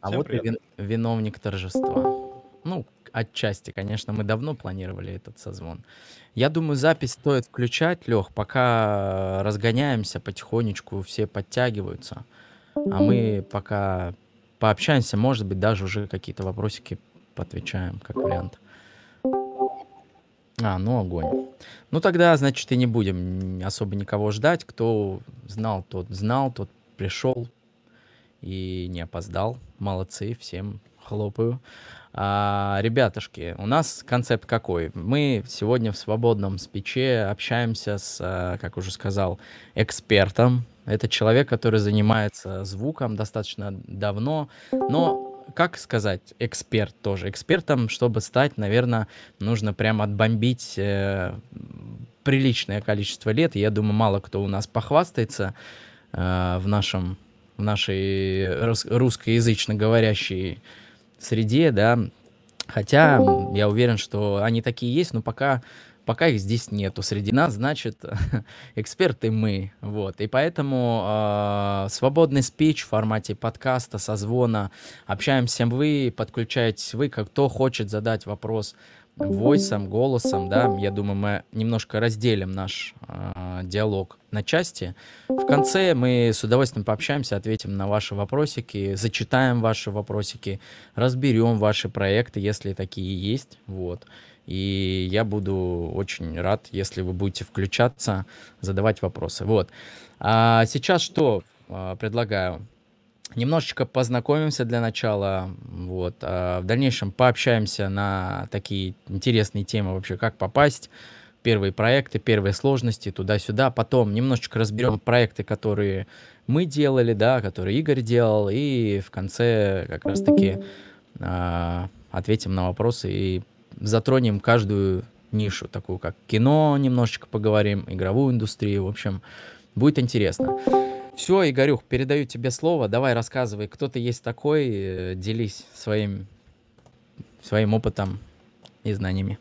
А Всем вот привет. и виновник торжества. Ну, отчасти, конечно, мы давно планировали этот созвон. Я думаю, запись стоит включать, Лех, пока разгоняемся потихонечку, все подтягиваются. А мы пока пообщаемся, может быть, даже уже какие-то вопросики отвечаем, как вариант. А, ну огонь. Ну тогда, значит, и не будем особо никого ждать. Кто знал, тот знал, тот пришел, и не опоздал. Молодцы, всем хлопаю. А, ребятушки, у нас концепт какой? Мы сегодня в свободном спиче общаемся с, а, как уже сказал, экспертом. Это человек, который занимается звуком достаточно давно, но как сказать, эксперт тоже. Экспертом, чтобы стать, наверное, нужно прям отбомбить э, приличное количество лет. Я думаю, мало кто у нас похвастается э, в нашем в нашей русскоязычно говорящей среде, да. Хотя я уверен, что они такие есть, но пока пока их здесь нету среди нас, значит, эксперты мы, вот, и поэтому э, свободный спич в формате подкаста, созвона, общаемся вы, подключаетесь вы, кто хочет задать вопрос войсом, голосом, да, я думаю, мы немножко разделим наш э, диалог на части. В конце мы с удовольствием пообщаемся, ответим на ваши вопросики, зачитаем ваши вопросики, разберем ваши проекты, если такие есть, вот. И я буду очень рад, если вы будете включаться, задавать вопросы, вот. А сейчас что а, предлагаю? Немножечко познакомимся для начала, вот, а в дальнейшем пообщаемся на такие интересные темы вообще, как попасть, первые проекты, первые сложности туда-сюда, потом немножечко разберем проекты, которые мы делали, да, которые Игорь делал, и в конце как раз-таки а, ответим на вопросы и затронем каждую нишу, такую как кино немножечко поговорим, игровую индустрию, в общем, будет интересно. Все, Игорюх, передаю тебе слово. Давай рассказывай, кто ты есть такой, э, делись своим, своим опытом и знаниями.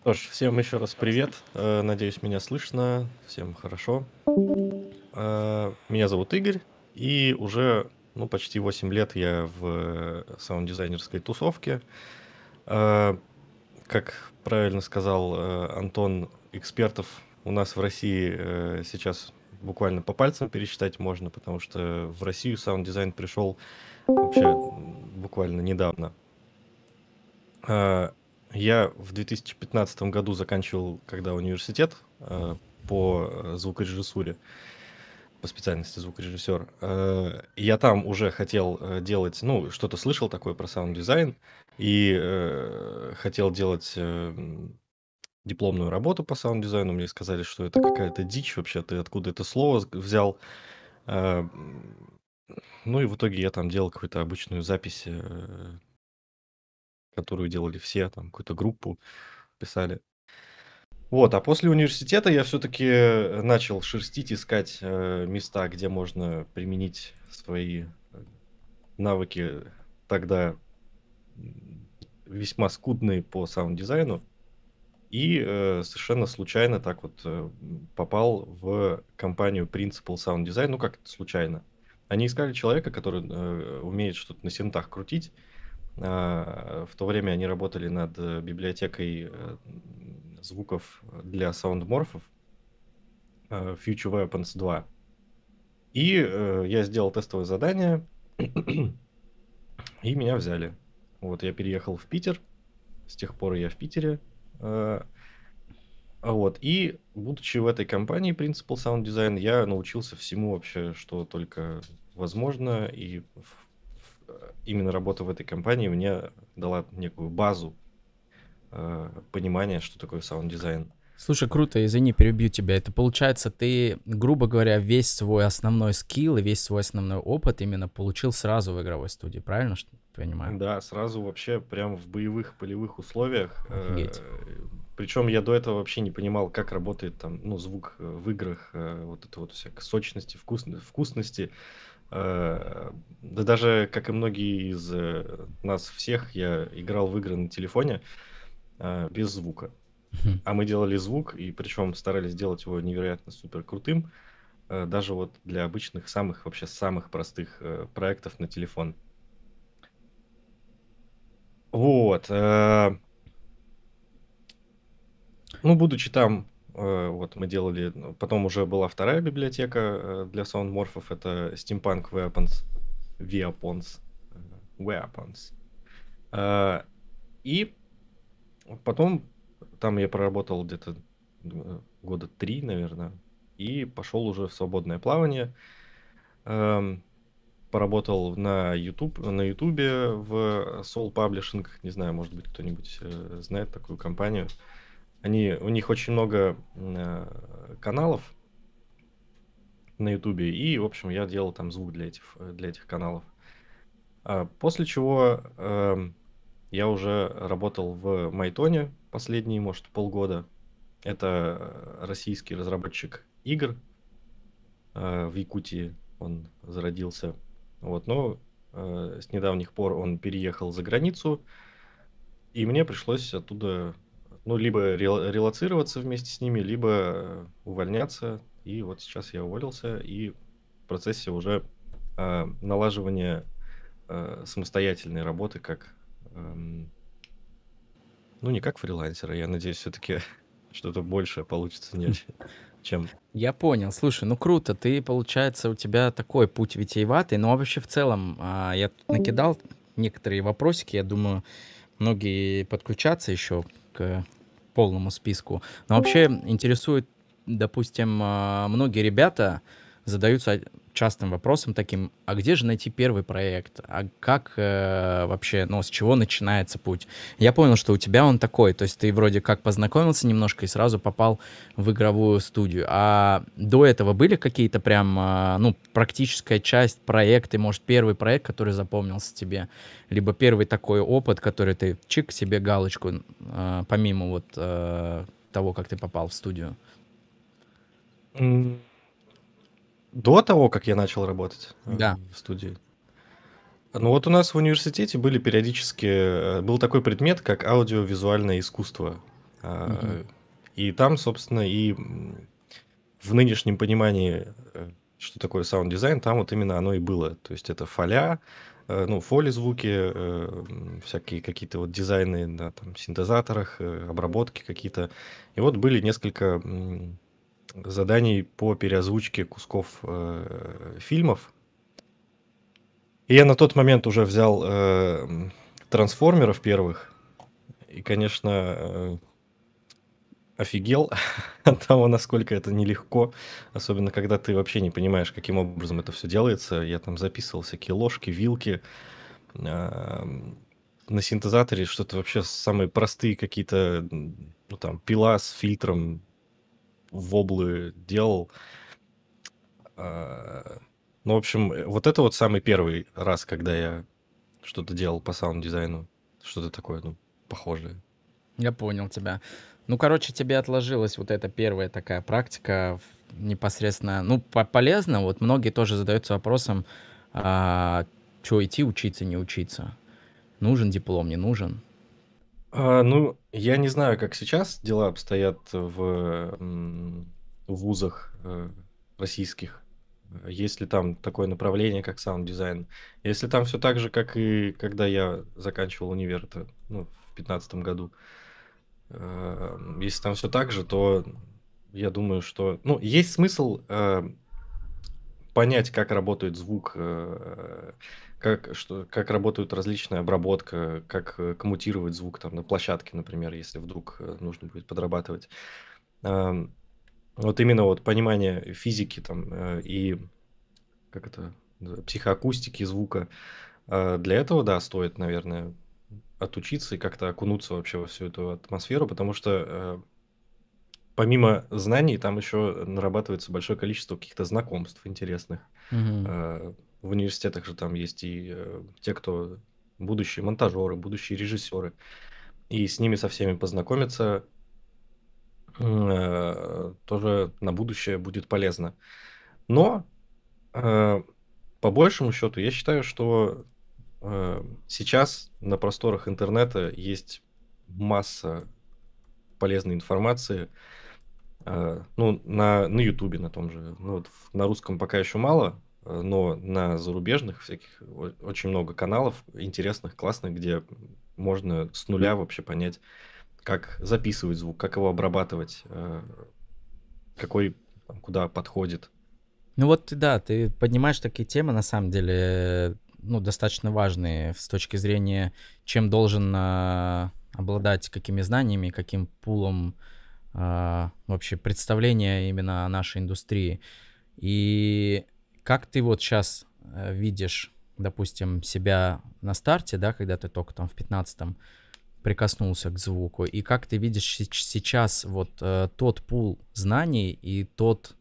Что ж, всем еще раз привет. Э, надеюсь, меня слышно. Всем хорошо. Э, меня зовут Игорь, и уже ну, почти 8 лет я в саунд-дизайнерской тусовке. Как правильно сказал Антон, экспертов у нас в России сейчас буквально по пальцам пересчитать можно, потому что в Россию саунд-дизайн пришел вообще буквально недавно. А, я в 2015 году заканчивал, когда университет а, по э, звукорежиссуре, по специальности звукорежиссер. А, я там уже хотел э, делать, ну, что-то слышал такое про саунд-дизайн, и э, хотел делать дипломную работу по саунд-дизайну. Мне сказали, что это какая-то дичь вообще, ты откуда это слово взял. А, ну и в итоге я там делал какую-то обычную запись, э, которую делали все, там какую-то группу писали. Вот, а после университета я все-таки э, начал шерстить, искать э, места, где можно применить свои навыки тогда весьма скудные по саунд-дизайну и э, совершенно случайно так вот э, попал в компанию Principal Sound Design, ну как случайно. Они искали человека, который э, умеет что-то на синтах крутить. Э, в то время они работали над э, библиотекой э, звуков для саундморфов э, Future Weapons 2. И э, я сделал тестовое задание, и меня взяли. Вот я переехал в Питер, с тех пор я в Питере, Э, вот. И, будучи в этой компании Principal Sound Design, я научился всему вообще, что только возможно. И э, именно работа в этой компании мне дала некую базу э, понимания, что такое саунд-дизайн. Слушай, круто, извини, перебью тебя. Это получается, ты, грубо говоря, весь свой основной скилл и весь свой основной опыт именно получил сразу в игровой студии, правильно? понимаю. Да, сразу вообще прям в боевых полевых условиях. Э, причем я до этого вообще не понимал, как работает там, ну, звук э, в играх, э, вот это вот всякая сочности, вкус, вкусности. да даже, как и многие из нас всех, я играл в игры на телефоне без звука. А мы делали звук, и причем старались сделать его невероятно супер крутым, даже вот для обычных самых, вообще самых простых проектов на телефон. Вот. Э, ну, будучи там, э, вот мы делали... Ну, потом уже была вторая библиотека э, для саундморфов. Это Steampunk Weapons. Weapons. э, Weapons. Э, И потом там я проработал где-то э, года три, наверное, и пошел уже в свободное плавание. Эм, поработал на YouTube, на YouTube в Soul Publishing. Не знаю, может быть, кто-нибудь э, знает такую компанию. Они, у них очень много э, каналов на YouTube, и, в общем, я делал там звук для этих, для этих каналов. А после чего эм, я уже работал в Майтоне последние, может, полгода. Это российский разработчик игр э, в Якутии он зародился. Вот, но э, с недавних пор он переехал за границу, и мне пришлось оттуда, ну, либо рел- релацироваться вместе с ними, либо э, увольняться. И вот сейчас я уволился, и в процессе уже э, налаживания э, самостоятельной работы как... Э, ну, не как фрилансера, я надеюсь, все-таки что-то большее получится. Нет. чем... Я понял. Слушай, ну круто. Ты, получается, у тебя такой путь витиеватый. Но вообще в целом а, я накидал некоторые вопросики. Я думаю, многие подключатся еще к полному списку. Но вообще интересует, допустим, а, многие ребята задаются частым вопросом таким, а где же найти первый проект? А как э, вообще, ну, с чего начинается путь? Я понял, что у тебя он такой, то есть ты вроде как познакомился немножко и сразу попал в игровую студию. А до этого были какие-то прям, э, ну, практическая часть проекты, может, первый проект, который запомнился тебе, либо первый такой опыт, который ты чик себе галочку, э, помимо вот э, того, как ты попал в студию? Mm до того, как я начал работать э, да. в студии. Ну вот у нас в университете были периодически э, был такой предмет, как аудиовизуальное искусство. Угу. И там, собственно, и в нынешнем понимании, э, что такое саунд-дизайн, там вот именно оно и было. То есть это фоля, ну, фоли звуки, всякие какие-то вот дизайны на там, синтезаторах, обработки какие-то. И вот были несколько заданий по переозвучке кусков э, фильмов. И я на тот момент уже взял э, трансформеров первых. И, конечно, э, офигел от того, насколько это нелегко. Особенно, когда ты вообще не понимаешь, каким образом это все делается. Я там записывал всякие ложки, вилки. Э, на синтезаторе что-то вообще самые простые какие-то, ну там, пила с фильтром, воблы делал. Э, ну, в общем, э, вот это вот самый первый раз, когда я что-то делал по саунд-дизайну. Что-то такое, ну, похожее. Я понял тебя. Ну, короче, тебе отложилась вот эта первая такая практика непосредственно, ну, по полезно. Вот многие тоже задаются вопросом, а, что идти учиться, не учиться. Нужен диплом, не нужен. А, ну, я не знаю, как сейчас дела обстоят в м, вузах э, российских. Есть ли там такое направление, как саунд-дизайн? Если там все так же, как и когда я заканчивал универ, это ну, в пятнадцатом году. Эм, если там все так же, то я думаю, что... Ну, есть смысл э, понять, как работает звук э, как, что, как работают различные обработка, как э, коммутировать звук там на площадке, например, если вдруг э, нужно будет подрабатывать. Вот именно вот понимание физики там э, и как это, психоакустики звука, а, для этого, да, стоит, наверное, отучиться и как-то окунуться вообще во всю эту атмосферу, потому что помимо знаний, там еще нарабатывается большое количество каких-то знакомств интересных. Угу в университетах же там есть и э, те, кто будущие монтажеры, будущие режиссеры. И с ними со всеми познакомиться э, тоже на будущее будет полезно. Но э, по большему счету я считаю, что э, сейчас на просторах интернета есть масса полезной информации. Э, ну, на, на YouTube на том же. Ну, вот на русском пока еще мало, Э, но на зарубежных всяких очень много каналов интересных, классных, где можно с нуля вообще понять, как записывать звук, как его обрабатывать, э, какой куда подходит. Ну вот, да, ты поднимаешь такие темы, на самом деле, ну, достаточно важные с точки зрения, чем должен э, обладать какими знаниями, каким пулом э, вообще представления именно о нашей индустрии. И как ты вот сейчас э, видишь, допустим, себя на старте, да, когда ты только там в 15-м прикоснулся к звуку, и как ты видишь сейчас вот э, тот пул знаний и тот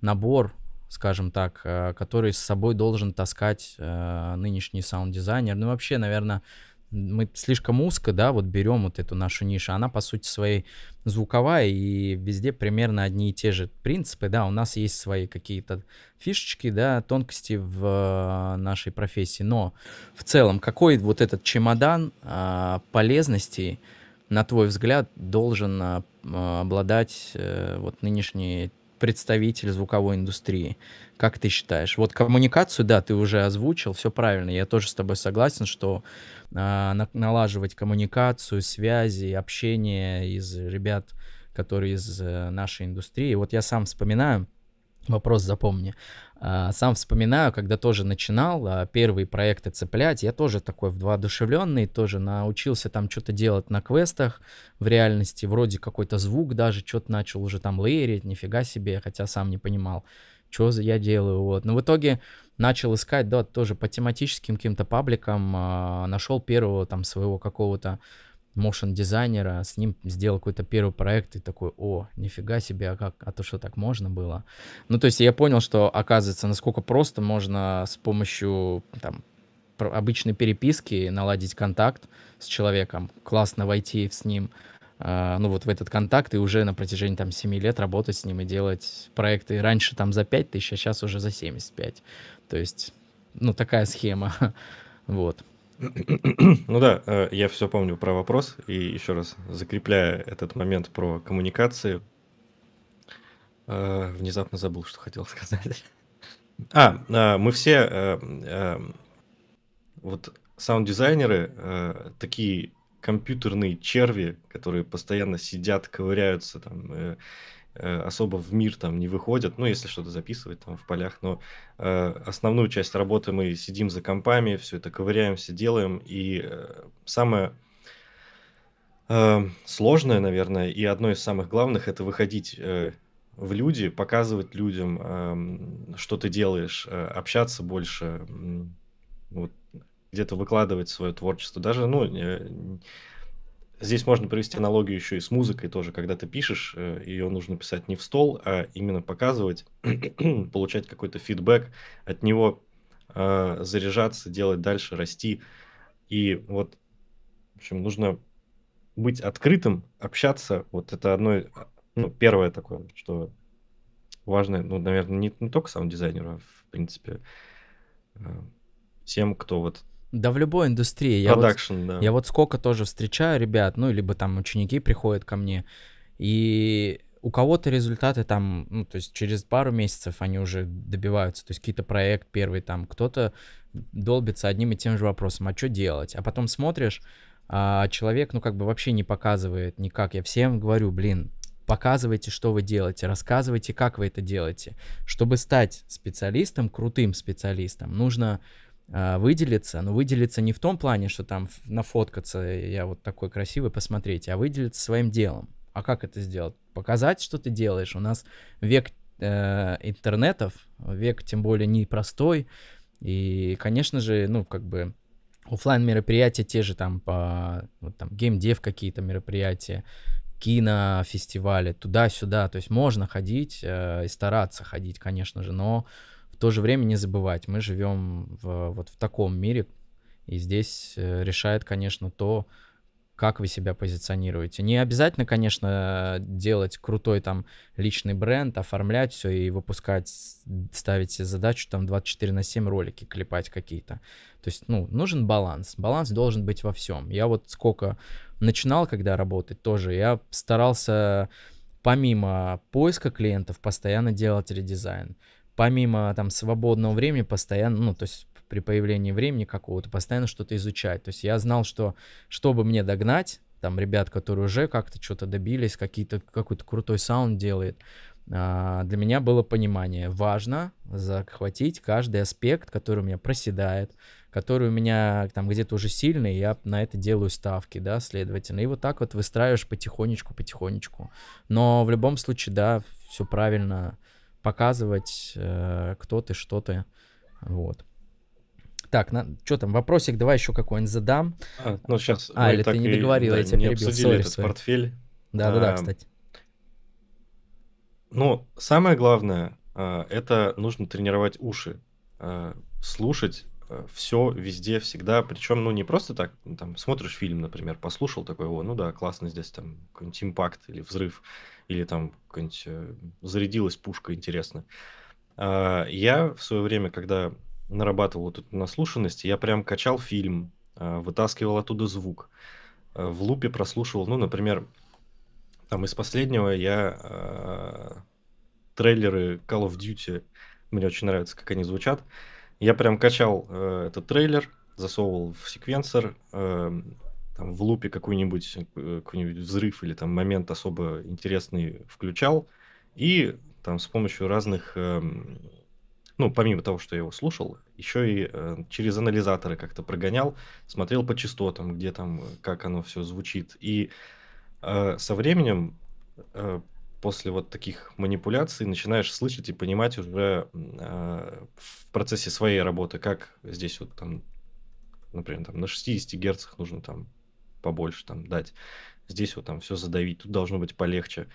набор, скажем так, э, который с собой должен таскать э, нынешний саунд-дизайнер, ну вообще, наверное, мы слишком узко, да, вот берем вот эту нашу нишу, она по сути своей звуковая и везде примерно одни и те же принципы, да, у нас есть свои какие-то фишечки, да, тонкости в э, нашей профессии, но в целом какой вот этот чемодан а, э, полезностей, на твой взгляд, должен а, обладать а, вот нынешний представитель звуковой индустрии? Как ты считаешь? Вот коммуникацию, да, ты уже озвучил, все правильно. Я тоже с тобой согласен, что э, налаживать коммуникацию, связи, общение из ребят, которые из э, нашей индустрии. Вот я сам вспоминаю, вопрос запомни, а, сам вспоминаю, когда тоже начинал а, первые проекты цеплять, я тоже такой вдвоодушевленный, тоже научился там что-то делать на квестах в реальности, вроде какой-то звук даже что-то начал уже там лейерить, нифига себе, хотя сам не понимал что я делаю, вот. Но в итоге начал искать, да, тоже по тематическим каким-то пабликам, а, нашел первого там своего какого-то motion дизайнера, с ним сделал какой-то первый проект и такой, о, нифига себе, а как, а то что так можно было? Ну, то есть я понял, что оказывается, насколько просто можно с помощью там обычной переписки наладить контакт с человеком, классно войти с ним, а, ну, вот в этот контакт и уже на протяжении там 7 лет работать с ним и делать проекты. Раньше там за 5 тысяч, а сейчас уже за 75. То есть, ну, такая схема. вот. Ну да, э, я все помню про вопрос, и еще раз закрепляя этот момент про коммуникации, э, внезапно забыл, что хотел сказать. А, э, мы все вот саунд-дизайнеры такие компьютерные черви, которые постоянно сидят, ковыряются там, э, э, особо в мир там не выходят, ну, если что-то записывать там в полях, но э, основную часть работы мы сидим за компами, все это ковыряемся, делаем, и э, самое э, сложное, наверное, и одно из самых главных, это выходить э, в люди, показывать людям, э, что ты делаешь, э, общаться больше, э, вот где-то выкладывать свое творчество. Даже, ну, э, здесь можно провести аналогию еще и с музыкой тоже, когда ты пишешь, э, ее нужно писать не в стол, а именно показывать, получать какой-то фидбэк, от него а, заряжаться, делать дальше, расти. И вот, в общем, нужно быть открытым, общаться. Вот это одно, э, ну, первое такое, что важно, ну, наверное, не, не только саунд-дизайнеру, а в принципе всем, кто вот да в любой индустрии. Я Продакшн, вот, да. Я вот сколько тоже встречаю ребят, ну, либо там ученики приходят ко мне, и у кого-то результаты там, ну, то есть через пару месяцев они уже добиваются, то есть какие-то проект первый там, кто-то долбится одним и тем же вопросом, а что делать? А потом смотришь, а человек, ну, как бы вообще не показывает никак. Я всем говорю, блин, показывайте, что вы делаете, рассказывайте, как вы это делаете. Чтобы стать специалистом, крутым специалистом, нужно а, выделиться, но выделиться не в том плане, что там нафоткаться, я вот такой красивый, посмотреть, а выделиться своим делом. А как это сделать? Показать, что ты делаешь. У нас век э, интернетов, век тем более непростой, и, конечно же, ну, как бы офлайн мероприятия те же там по вот, там геймдев какие-то мероприятия, кинофестивали, туда-сюда. То есть можно ходить э, и стараться ходить, конечно же, но в то же время не забывать, мы живем в, вот в таком мире, и здесь э, решает, конечно, то, как вы себя позиционируете. Не обязательно, конечно, делать крутой там личный бренд, оформлять все и выпускать, ставить себе задачу там 24 на 7 ролики клепать какие-то. То есть, ну, нужен баланс. Баланс должен быть во всем. Я вот сколько начинал, когда работать тоже, я старался помимо поиска клиентов постоянно делать редизайн помимо там свободного времени постоянно, ну, то есть при появлении времени какого-то, постоянно что-то изучать. То есть я знал, что чтобы мне догнать, там ребят, которые уже как-то что-то добились, какие-то, какой-то крутой саунд делает, а, для меня было понимание, важно захватить каждый аспект, который у меня проседает, который у меня там где-то уже сильный, я на это делаю ставки, да, следовательно. И вот так вот выстраиваешь потихонечку, потихонечку. Но в любом случае, да, все правильно показывать, э, кто ты, что ты, вот. Так, на, что там, вопросик давай еще какой-нибудь задам. А, ну сейчас. А, или ты не договорил, и, да, я тебя не перебил. Обсудили sorry, этот sorry. портфель. Да-да-да, кстати. Ну, самое главное, э, это нужно тренировать уши, э, слушать все везде, всегда. Причем, ну, не просто так, там, смотришь фильм, например, послушал такой, о, ну да, классно здесь там какой-нибудь импакт или взрыв или там какая-нибудь э, зарядилась пушка, интересно. А, я в свое время, когда нарабатывал вот эту наслушанность, я прям качал фильм, а, вытаскивал оттуда звук, а, в лупе прослушивал, ну, например, там из последнего я трейлеры Call of Duty, мне очень нравится, как они звучат. Я прям качал э, этот трейлер, засовывал в секвенсор, эм, там в лупе какой-нибудь э, какой взрыв или там момент особо интересный включал, и там с помощью разных, эм, ну, помимо того, что я его слушал, еще и э, через анализаторы как-то прогонял, смотрел по частотам, где там, э, как оно все звучит. И со временем, после вот таких манипуляций, начинаешь слышать и понимать уже в процессе своей работы, как здесь вот там, например, там на 60 герцах нужно там побольше там дать. Здесь вот там все задавить, тут должно быть полегче.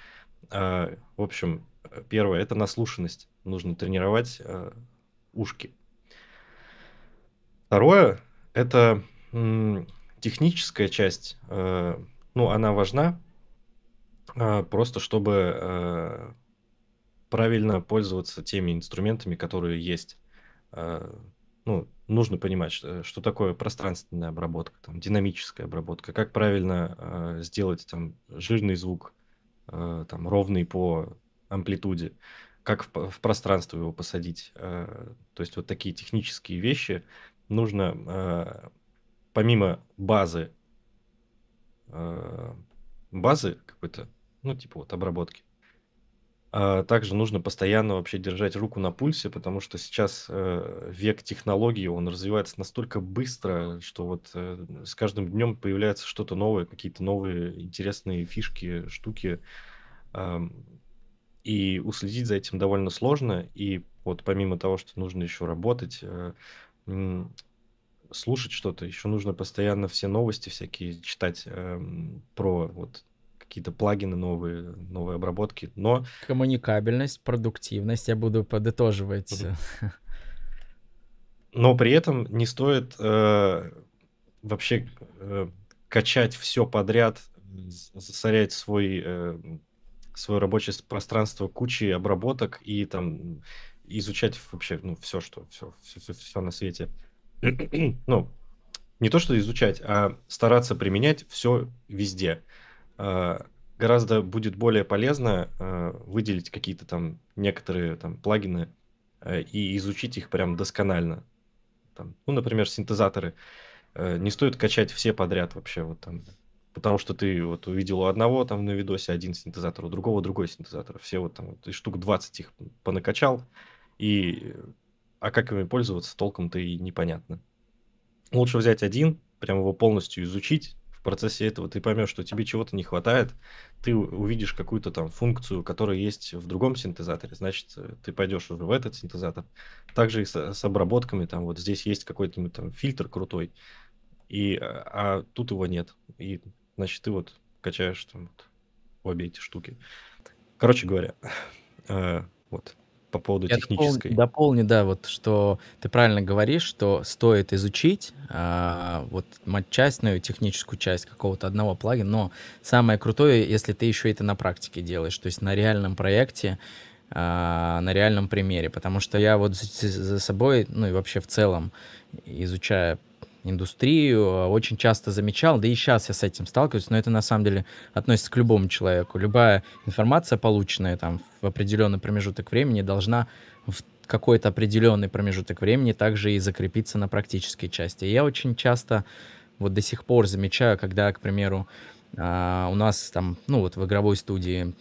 А, в общем, э, первое – это наслушанность. Нужно тренировать э, ушки. Второе – это техническая часть. Э, ну, она важна, а, просто чтобы правильно пользоваться теми инструментами, которые есть. Ну, нужно понимать, что, э, что такое пространственная обработка, там, динамическая обработка, как правильно э, сделать там жирный звук, э, там, ровный по амплитуде, как в, в пространство его посадить. Э, то есть вот такие технические вещи нужно э, помимо базы, э, базы какой-то, ну, типа вот обработки, а, также нужно постоянно вообще держать руку на пульсе, потому что сейчас э, век технологий, он развивается настолько быстро, что вот э, с каждым днем появляется что-то новое, какие-то новые интересные фишки, штуки. И уследить за этим довольно сложно. И вот помимо того, что нужно еще работать, э, слушать что-то, еще нужно постоянно все новости всякие читать эм, про вот какие-то плагины новые, новые обработки, но... Коммуникабельность, продуктивность, я буду подытоживать. Но при этом не стоит э, вообще э, качать все подряд, засорять свой, э, свое рабочее пространство кучей обработок и там изучать вообще ну, все, что все, все, все, все на свете. ну, не то, что изучать, а стараться применять все везде. Э, гораздо будет более полезно э, выделить какие-то там некоторые там плагины э, и изучить их прям досконально. Там, ну, например, синтезаторы. Не стоит качать все подряд вообще вот там. Потому что ты вот увидел у одного там на видосе один синтезатор, у другого другой синтезатор. Все вот там вот, штук 20 их понакачал. И а как ими пользоваться толком-то и непонятно. Лучше взять один, прям его полностью изучить, в процессе этого ты поймешь, что тебе чего-то не хватает, ты увидишь какую-то там функцию, которая есть в другом синтезаторе, значит, э, ты пойдешь уже в этот синтезатор. Также и с, э, с обработками, там вот здесь есть какой-то там фильтр крутой, и, а, а тут его нет. И, значит, ты вот качаешь там вот обе эти штуки. Короче говоря, э, вот по поводу Я технической. Дополни, дополни, да, вот что ты правильно говоришь, что стоит изучить а, вот матчастную техническую часть какого-то одного плагина, но самое крутое, если ты еще это на практике делаешь, то есть на реальном проекте, а, на реальном примере, потому что я вот за, за собой, ну и вообще в целом, изучая индустрию, а, очень часто замечал, да и сейчас я с этим сталкиваюсь, но это на самом деле относится к любому человеку. Любая информация, полученная там в определенный промежуток времени, должна в какой-то определенный промежуток времени также и закрепиться на практической части. я очень часто вот до сих пор замечаю, когда, к примеру, а, у нас там, ну вот в игровой студии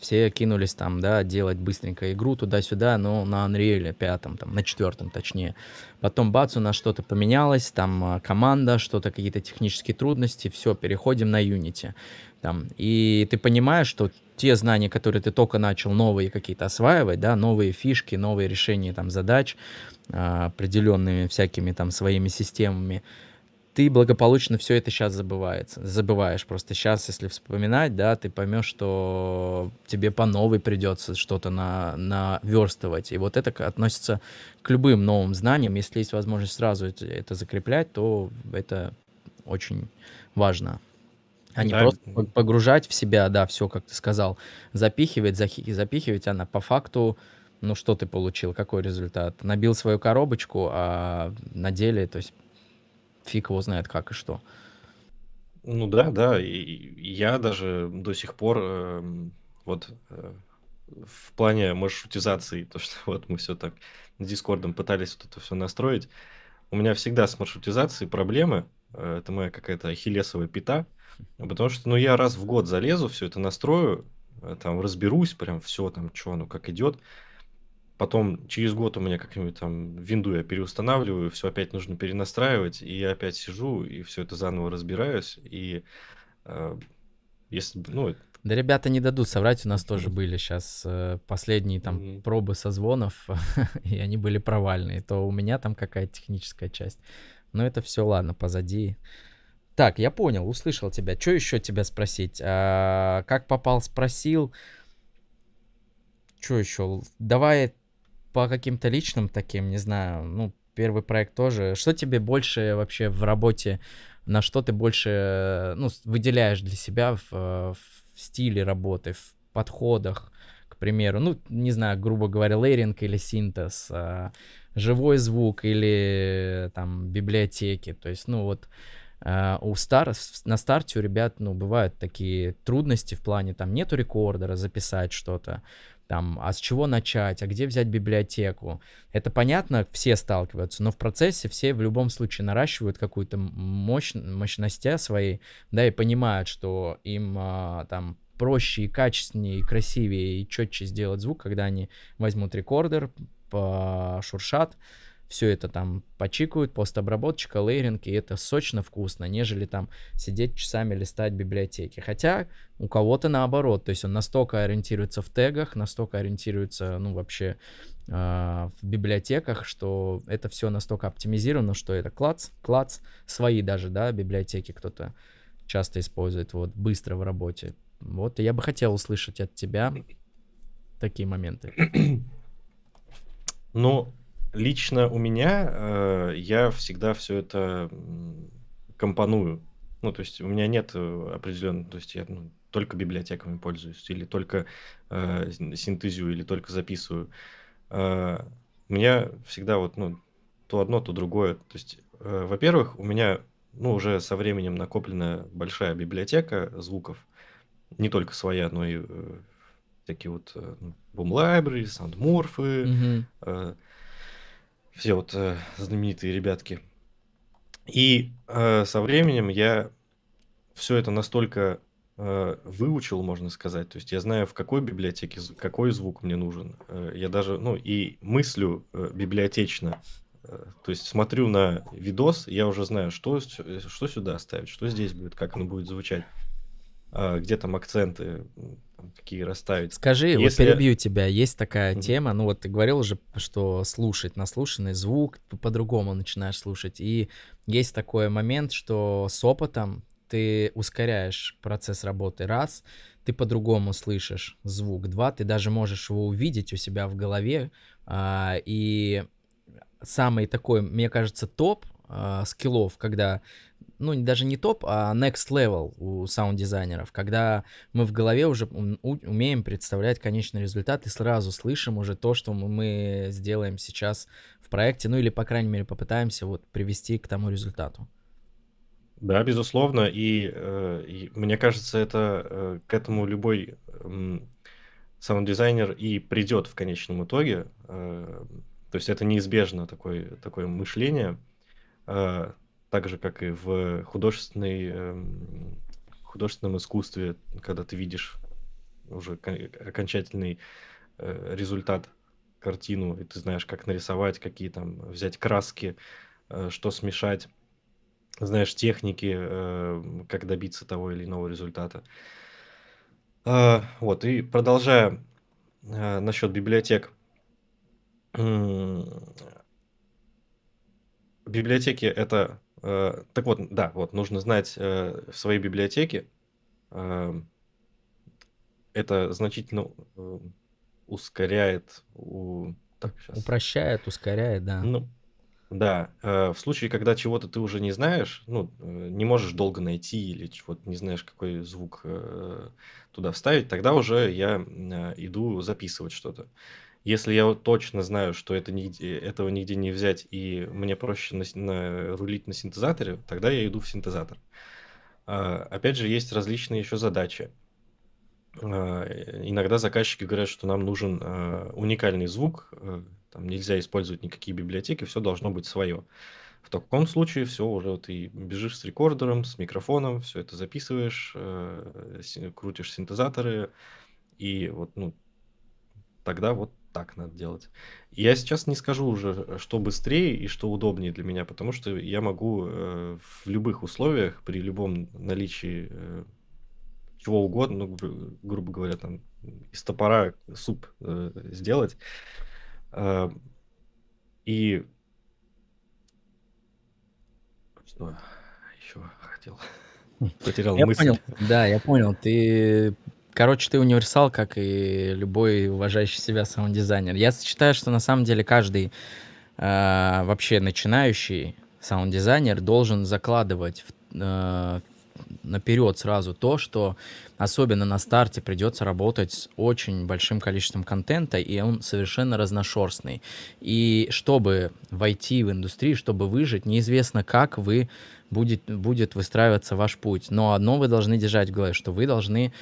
все кинулись там, да, делать быстренько игру туда-сюда, но на Unreal пятом, там, на четвертом точнее. Потом бац, у нас что-то поменялось, там а, команда, что-то, какие-то технические трудности, все, переходим на Unity. Там. И ты понимаешь, что те знания, которые ты только начал новые какие-то осваивать, да, новые фишки, новые решения там задач, а, определенными всякими там своими системами, ты благополучно все это сейчас забывается, забываешь. Просто сейчас, если вспоминать, да, ты поймешь, что тебе по новой придется что-то на, наверстывать. И вот это относится к любым новым знаниям. Если есть возможность сразу это, это закреплять, то это очень важно. А не да. просто погружать в себя, да, все, как ты сказал, запихивать, захи, запихивать, она а по факту ну что ты получил, какой результат? Набил свою коробочку, а на деле, то есть фиг его знает как и что. Ну да, да, и я даже до сих пор э, вот э, в плане маршрутизации, то, что вот мы все так с Дискордом пытались вот это все настроить, у меня всегда с маршрутизацией проблемы, э, это моя какая-то ахиллесовая пята, потому что, ну, я раз в год залезу, все это настрою, э, там разберусь, прям все там, что, ну, как идет, Потом через год у меня как-нибудь там винду я переустанавливаю, все опять нужно перенастраивать, и я опять сижу, и все это заново разбираюсь. И э, если, ну, да ребята не дадут соврать, у нас тоже были сейчас э, последние там mm-hmm. пробы созвонов, и они были провальные. То у меня там какая-то техническая часть. Но это все, ладно, позади. Так, я понял, услышал тебя. Что еще тебя спросить? А, как попал, спросил. Что еще? Давай по каким-то личным таким, не знаю, ну, первый проект тоже. Что тебе больше вообще в работе, на что ты больше ну, выделяешь для себя в, э, в стиле работы, в подходах, к примеру, ну, не знаю, грубо говоря, лейринг или синтез, а, живой звук или там библиотеки, то есть, ну, вот а, у стар на старте у ребят ну бывают такие трудности в плане там нету рекордера записать что-то там, а с чего начать, а где взять библиотеку. Это понятно, все сталкиваются, но в процессе все в любом случае наращивают какую-то мощь, мощности свои, да, и понимают, что им а, там проще и качественнее, и красивее, и четче сделать звук, когда они возьмут рекордер, а, шуршат, все это там почикают, постобработчика, лейринг, и это сочно вкусно, нежели там сидеть часами листать библиотеки. Хотя у кого-то наоборот, то есть он настолько ориентируется в тегах, настолько ориентируется, ну, вообще э, в библиотеках, что это все настолько оптимизировано, что это клац, клац, свои даже, да, библиотеки кто-то часто использует, вот, быстро в работе. Вот, и я бы хотел услышать от тебя такие моменты. Ну, лично у меня э, я всегда все это компоную. Ну, то есть у меня нет э, определенного, то есть я ну, только библиотеками пользуюсь, или только э, синтезию, или только записываю. Э, у меня всегда вот, ну, то одно, то другое. То есть, э, во-первых, у меня, ну, уже со временем накоплена большая библиотека звуков, не только своя, но и э, такие вот э, ну, Boom Library, Soundmorph, mm-hmm. э, все вот э, знаменитые ребятки. И э, со временем я все это настолько э, выучил, можно сказать. То есть я знаю, в какой библиотеке какой звук мне нужен. Э, я даже, ну, и мыслю э, библиотечно. Э, то есть смотрю на видос, я уже знаю, что, что сюда ставить, что здесь будет, как оно будет звучать. А, где там акценты какие расставить. Скажи, Если... вот перебью тебя, есть такая mm-hmm. тема, ну вот ты говорил уже, что слушать наслушанный звук, по-другому начинаешь слушать, и есть такой момент, что с опытом ты ускоряешь процесс работы, раз, ты по-другому слышишь звук, два, ты даже можешь его увидеть у себя в голове, а, и самый такой, мне кажется, топ а, скиллов, когда ну, даже не топ, а next level у саунд-дизайнеров, когда мы в голове уже умеем представлять конечный результат и сразу слышим уже то, что мы сделаем сейчас в проекте, ну или, по крайней мере, попытаемся вот привести к тому результату. Да, безусловно, и, э, и мне кажется, это э, к этому любой саунд-дизайнер и придет в конечном итоге. Э, то есть это неизбежно такое, такое мышление так же, как и в художественной, эм, художественном искусстве, когда ты видишь уже окончательный э, результат, картину, и ты знаешь, как нарисовать, какие там взять краски, э, что смешать, знаешь техники, эм, как добиться того или иного результата. А, вот, и продолжая э, насчет библиотек. Библиотеки — это Э, так вот, да, вот нужно знать э, в своей библиотеке. Э, это значительно ускоряет, у... так, упрощает, ускоряет, да. Ну, да, в случае, когда чего-то ты уже не знаешь, ну, не можешь долго найти или вот не знаешь, какой звук туда вставить, тогда уже я иду записывать что-то если я точно знаю, что это нигде, этого нигде не взять, и мне проще на, на, рулить на синтезаторе, тогда я иду в синтезатор. А, опять же, есть различные еще задачи. А, иногда заказчики говорят, что нам нужен а, уникальный звук, а, там нельзя использовать никакие библиотеки, все должно быть свое. В таком случае все уже ты бежишь с рекордером, с микрофоном, все это записываешь, а, крутишь синтезаторы, и вот ну, тогда вот так надо делать. Я сейчас не скажу уже, что быстрее и что удобнее для меня, потому что я могу э, в любых условиях, при любом наличии э, чего угодно, ну, гру- грубо говоря, там из топора суп э, сделать. Э, и что еще хотел? Хм. Потерял я мысль. Понял. Да, я понял. Ты Короче, ты универсал, как и любой уважающий себя саунд-дизайнер. Я считаю, что на самом деле каждый э, вообще начинающий саунд-дизайнер должен закладывать в, э, наперед сразу то, что особенно на старте придется работать с очень большим количеством контента, и он совершенно разношерстный. И чтобы войти в индустрию, чтобы выжить, неизвестно, как вы будет, будет выстраиваться ваш путь. Но одно вы должны держать в голове, что вы должны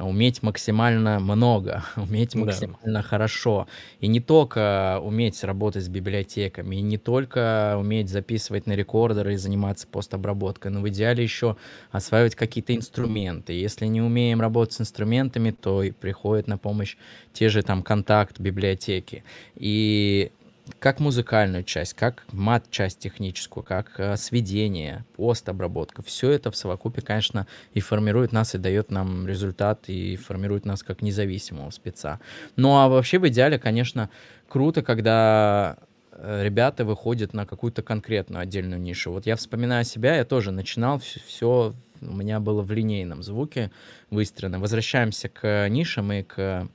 уметь максимально много, уметь максимально да. хорошо. И не только уметь работать с библиотеками, и не только уметь записывать на рекордеры и заниматься постобработкой, но в идеале еще осваивать какие-то инструменты. Если не умеем работать с инструментами, то и приходит на помощь те же там контакт библиотеки. И как музыкальную часть, как мат-часть техническую, как э, сведение, постобработка, Все это в совокупе, конечно, и формирует нас, и дает нам результат, и формирует нас как независимого спеца. Ну а вообще в идеале, конечно, круто, когда э, ребята выходят на какую-то конкретную отдельную нишу. Вот я вспоминаю себя, я тоже начинал все, все у меня было в линейном звуке выстроено. Возвращаемся к э, нишам и к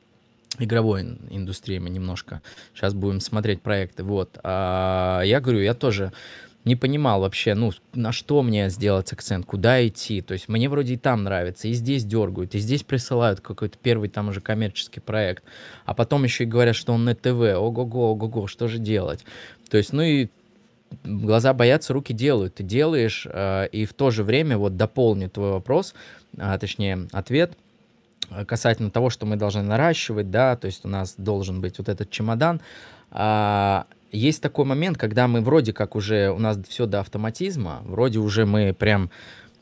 игровой индустрии мы немножко сейчас будем смотреть проекты, вот. А я говорю, я тоже не понимал вообще, ну, на что мне сделать акцент, куда идти. То есть мне вроде и там нравится, и здесь дергают, и здесь присылают какой-то первый там уже коммерческий проект. А потом еще и говорят, что он на ТВ. Ого-го, ого-го, что же делать? То есть, ну и глаза боятся, руки делают. Ты делаешь, э, и в то же время, вот дополню твой вопрос, а, точнее, ответ – Э, касательно того, что мы должны наращивать, да, то есть у нас должен быть вот этот чемодан. А, есть такой момент, когда мы вроде как уже, у нас все до автоматизма, вроде уже мы прям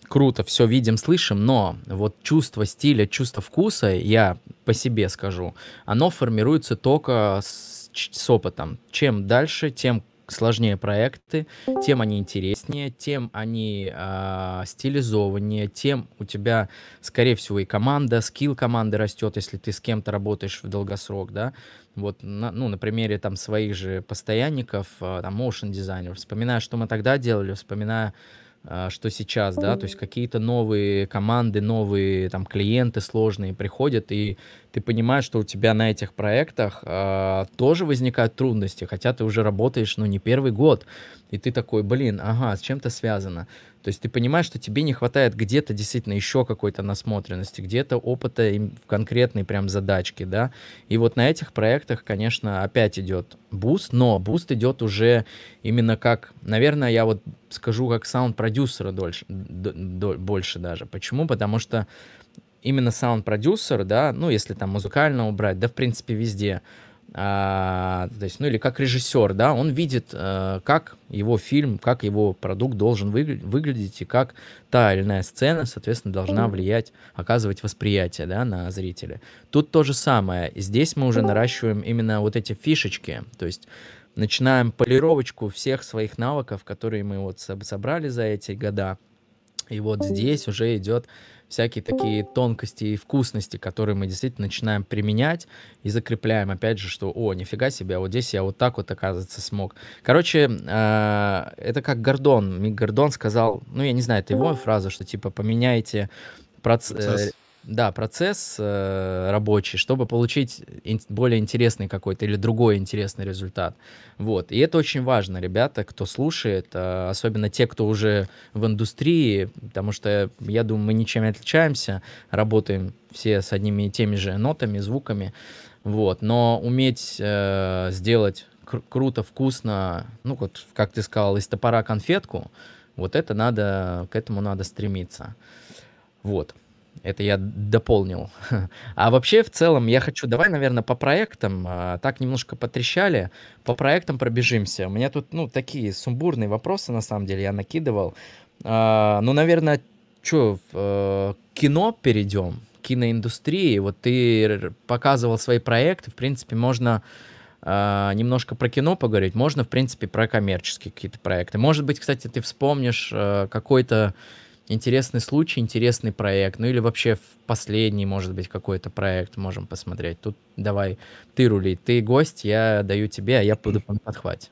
круто все видим, слышим, но вот чувство стиля, чувство вкуса, я по себе скажу, оно формируется только с, с опытом. Чем дальше, тем сложнее проекты, тем они интереснее, тем они э, стилизованнее, тем у тебя, скорее всего, и команда, скилл команды растет, если ты с кем-то работаешь в долгосрок, да. Вот, на, ну, на примере там своих же постоянников, э, там, motion дизайнер, вспоминая, что мы тогда делали, вспоминая а, что сейчас, да, то есть какие-то новые команды, новые там клиенты сложные приходят, и ты понимаешь, что у тебя на этих проектах э, тоже возникают трудности, хотя ты уже работаешь, ну, не первый год, и ты такой, блин, ага, с чем-то связано. То есть ты понимаешь, что тебе не хватает где-то действительно еще какой-то насмотренности, где-то опыта в конкретной прям задачке, да. И вот на этих проектах, конечно, опять идет буст, но буст идет уже именно как, наверное, я вот скажу, как саунд-продюсера дольше, больше даже. Почему? Потому что именно саунд-продюсер, да, ну, если там музыкально убрать, да, в принципе, везде — а, то есть, ну или как режиссер, да, он видит, а, как его фильм, как его продукт должен выгля- выглядеть и как та или иная сцена, соответственно, должна влиять, оказывать восприятие, да, на зрителя. Тут то же самое. Здесь мы уже наращиваем именно вот эти фишечки, то есть начинаем полировочку всех своих навыков, которые мы вот собрали за эти года. И вот здесь уже идет всякие такие тонкости и вкусности, которые мы действительно начинаем применять и закрепляем, опять же, что, о, нифига себе, вот здесь я вот так вот, оказывается, смог. Короче, э, это как Гордон, Мик Гордон сказал, ну, я не знаю, это его ну. фраза, что, типа, поменяйте э, процесс, да, процесс э, рабочий, чтобы получить ин- более интересный какой-то или другой интересный результат. Вот. И это очень важно, ребята, кто слушает, э, особенно те, кто уже в индустрии, потому что, я думаю, мы ничем не отличаемся, работаем все с одними и теми же нотами, звуками. Вот. Но уметь э, сделать кр- круто, вкусно, ну, вот, как ты сказал, из топора конфетку, вот это надо, к этому надо стремиться. Вот. Это я дополнил. А вообще, в целом, я хочу... Давай, наверное, по проектам. А, так немножко потрещали. По проектам пробежимся. У меня тут, ну, такие сумбурные вопросы, на самом деле, я накидывал. А, ну, наверное, что, э, кино перейдем? киноиндустрии. Вот ты показывал свои проекты. В принципе, можно а, немножко про кино поговорить. Можно, в принципе, про коммерческие какие-то проекты. Может быть, кстати, ты вспомнишь э, какой-то интересный случай, интересный проект, ну или вообще в последний, может быть, какой-то проект можем посмотреть. Тут давай ты рули, ты гость, я даю тебе, а я буду подхватить.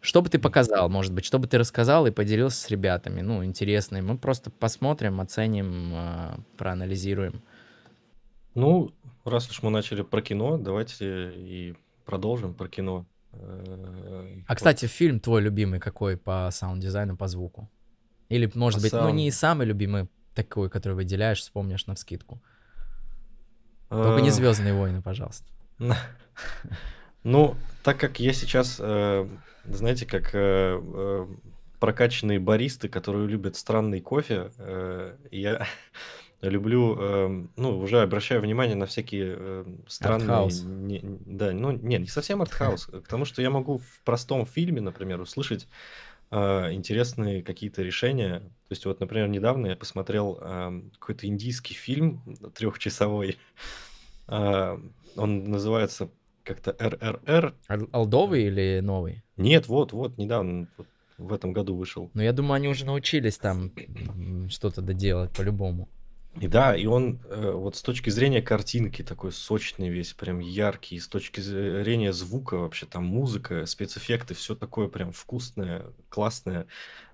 Что бы ты показал, может быть, что бы ты рассказал и поделился с ребятами, ну, интересно, мы просто посмотрим, оценим, а, проанализируем. Ну, раз уж мы начали про кино, давайте и продолжим про кино. Э, а, кстати, фильм твой любимый какой по саунд-дизайну, по звуку? Или, а может быть, ну не самый любимый такой, который выделяешь, вспомнишь на вскидку. Только не э. Звездные войны, пожалуйста. Ну, так как я сейчас, э, знаете, как э, прокачанные баристы, которые любят странный кофе, я люблю, ну, уже обращаю внимание на всякие странные... да, ну, нет, не совсем артхаус, потому что я могу в простом фильме, например, услышать а, интересные какие-то решения. То есть вот, например, недавно я посмотрел какой-то индийский фильм трехчасовой. А, он называется как-то РРР. Алдовый э. или новый? Нет, вот, вот, недавно в этом году вышел. Ну я думаю, они уже научились там что-то доделать по-любому. И да, и он э, вот с точки зрения картинки такой сочный весь, прям яркий, с точки зрения звука вообще там музыка, спецэффекты, все такое прям вкусное, классное.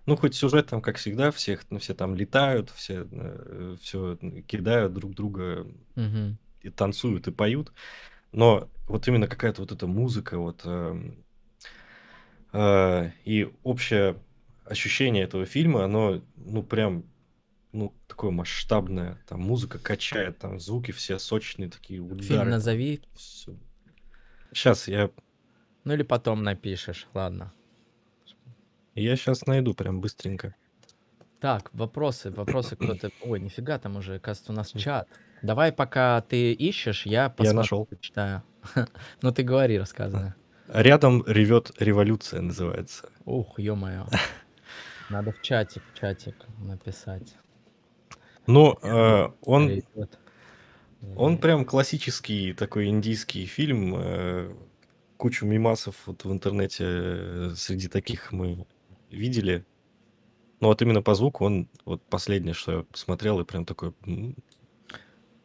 Ну, хоть сюжет там, как всегда, всех, ну, все там летают, все, э, все кидают друг друга, угу. и танцуют, и поют. Но вот именно какая-то вот эта музыка, вот э, э, и общее ощущение этого фильма, оно, ну, прям, ну, такое масштабное, там музыка качает, там звуки все сочные, такие удары. Фильм назови. Все. Сейчас я... Ну или потом напишешь, ладно. Я сейчас найду прям быстренько. Так, вопросы, вопросы кто-то... Ой, нифига, там уже, кажется, у нас чат. Давай, пока ты ищешь, я посмотрю. Я нашел. Читаю. ну ты говори, рассказывай. Рядом ревет революция называется. Ух, ё-моё. Надо в чатик, чатик написать. Но ну, э, он, он прям классический такой индийский фильм. Э, кучу мимасов вот в интернете э, среди таких мы видели. Но ну, вот именно по звуку он вот последнее, что я смотрел, и прям такой...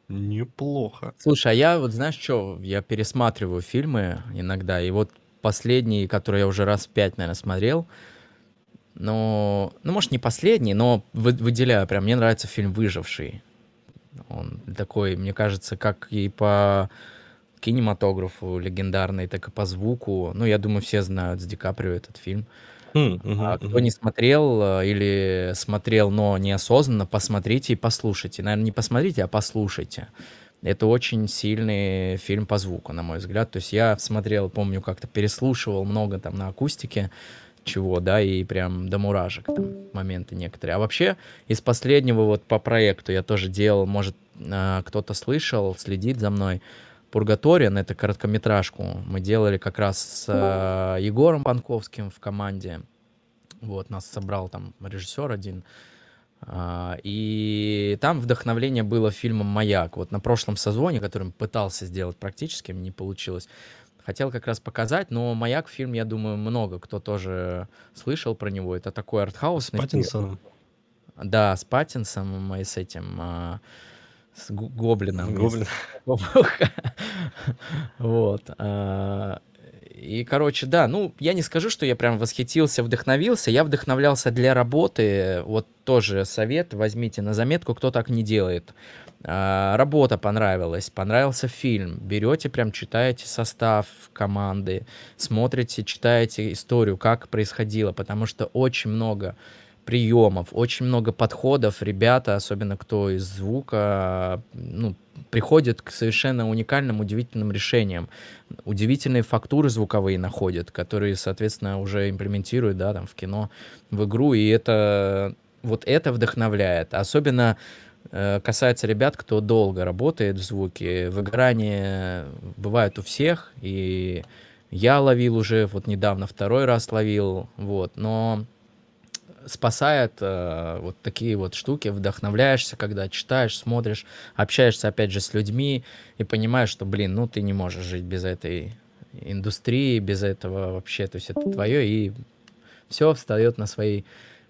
Неплохо. Слушай, а я вот знаешь что, я пересматриваю фильмы иногда, и вот последний, который я уже раз пять, наверное, смотрел, но, ну, может, не последний, но выделяю прям. Мне нравится фильм «Выживший». Он такой, мне кажется, как и по кинематографу легендарный, так и по звуку. Ну, я думаю, все знают с Ди Каприо этот фильм. Mm, uh а кто не смотрел э, или смотрел, но неосознанно, посмотрите и послушайте. Наверное, не посмотрите, а послушайте. Это очень сильный фильм по звуку, на мой взгляд. То есть я смотрел, помню, как-то переслушивал много там на акустике чего, да, и прям до мурашек там моменты некоторые. А вообще из последнего вот по проекту я тоже делал, может, а, кто-то слышал, следит за мной, "Пургаториан" это короткометражку мы делали как раз с э, Егором Панковским в команде. Вот, нас собрал там режиссер один. Uh, и там вдохновление было фильмом «Маяк». Вот на прошлом созвоне, который пытался сделать практически, мне не получилось хотел как раз показать, но «Маяк» фильм, я думаю, много кто тоже слышал про него. Это такой артхаусный... С Паттинсоном. Да, с Паттинсоном и с этим... А, с Гоблином. Гоблин. вот. А, и, короче, да, ну, я не скажу, что я прям восхитился, вдохновился. Я вдохновлялся для работы. Вот тоже совет, возьмите на заметку, кто так не делает. А, работа понравилась, понравился фильм. Берете, прям читаете состав команды, смотрите, читаете историю, как происходило, потому что очень много приемов, очень много подходов. Ребята, особенно кто из звука, ну, приходят к совершенно уникальным, удивительным решениям. Удивительные фактуры звуковые находят, которые, соответственно, уже имплементируют, да, там, в кино, в игру, и это, вот это вдохновляет. Особенно э, касается ребят, кто долго работает в звуке. Выгорание бывает у всех, и я ловил уже, вот недавно второй раз ловил, вот, но спасает э, вот такие вот штуки, вдохновляешься, когда читаешь, смотришь, общаешься опять же с людьми и понимаешь, что, блин, ну ты не можешь жить без этой индустрии, без этого вообще, то есть это твое, и все встает на свои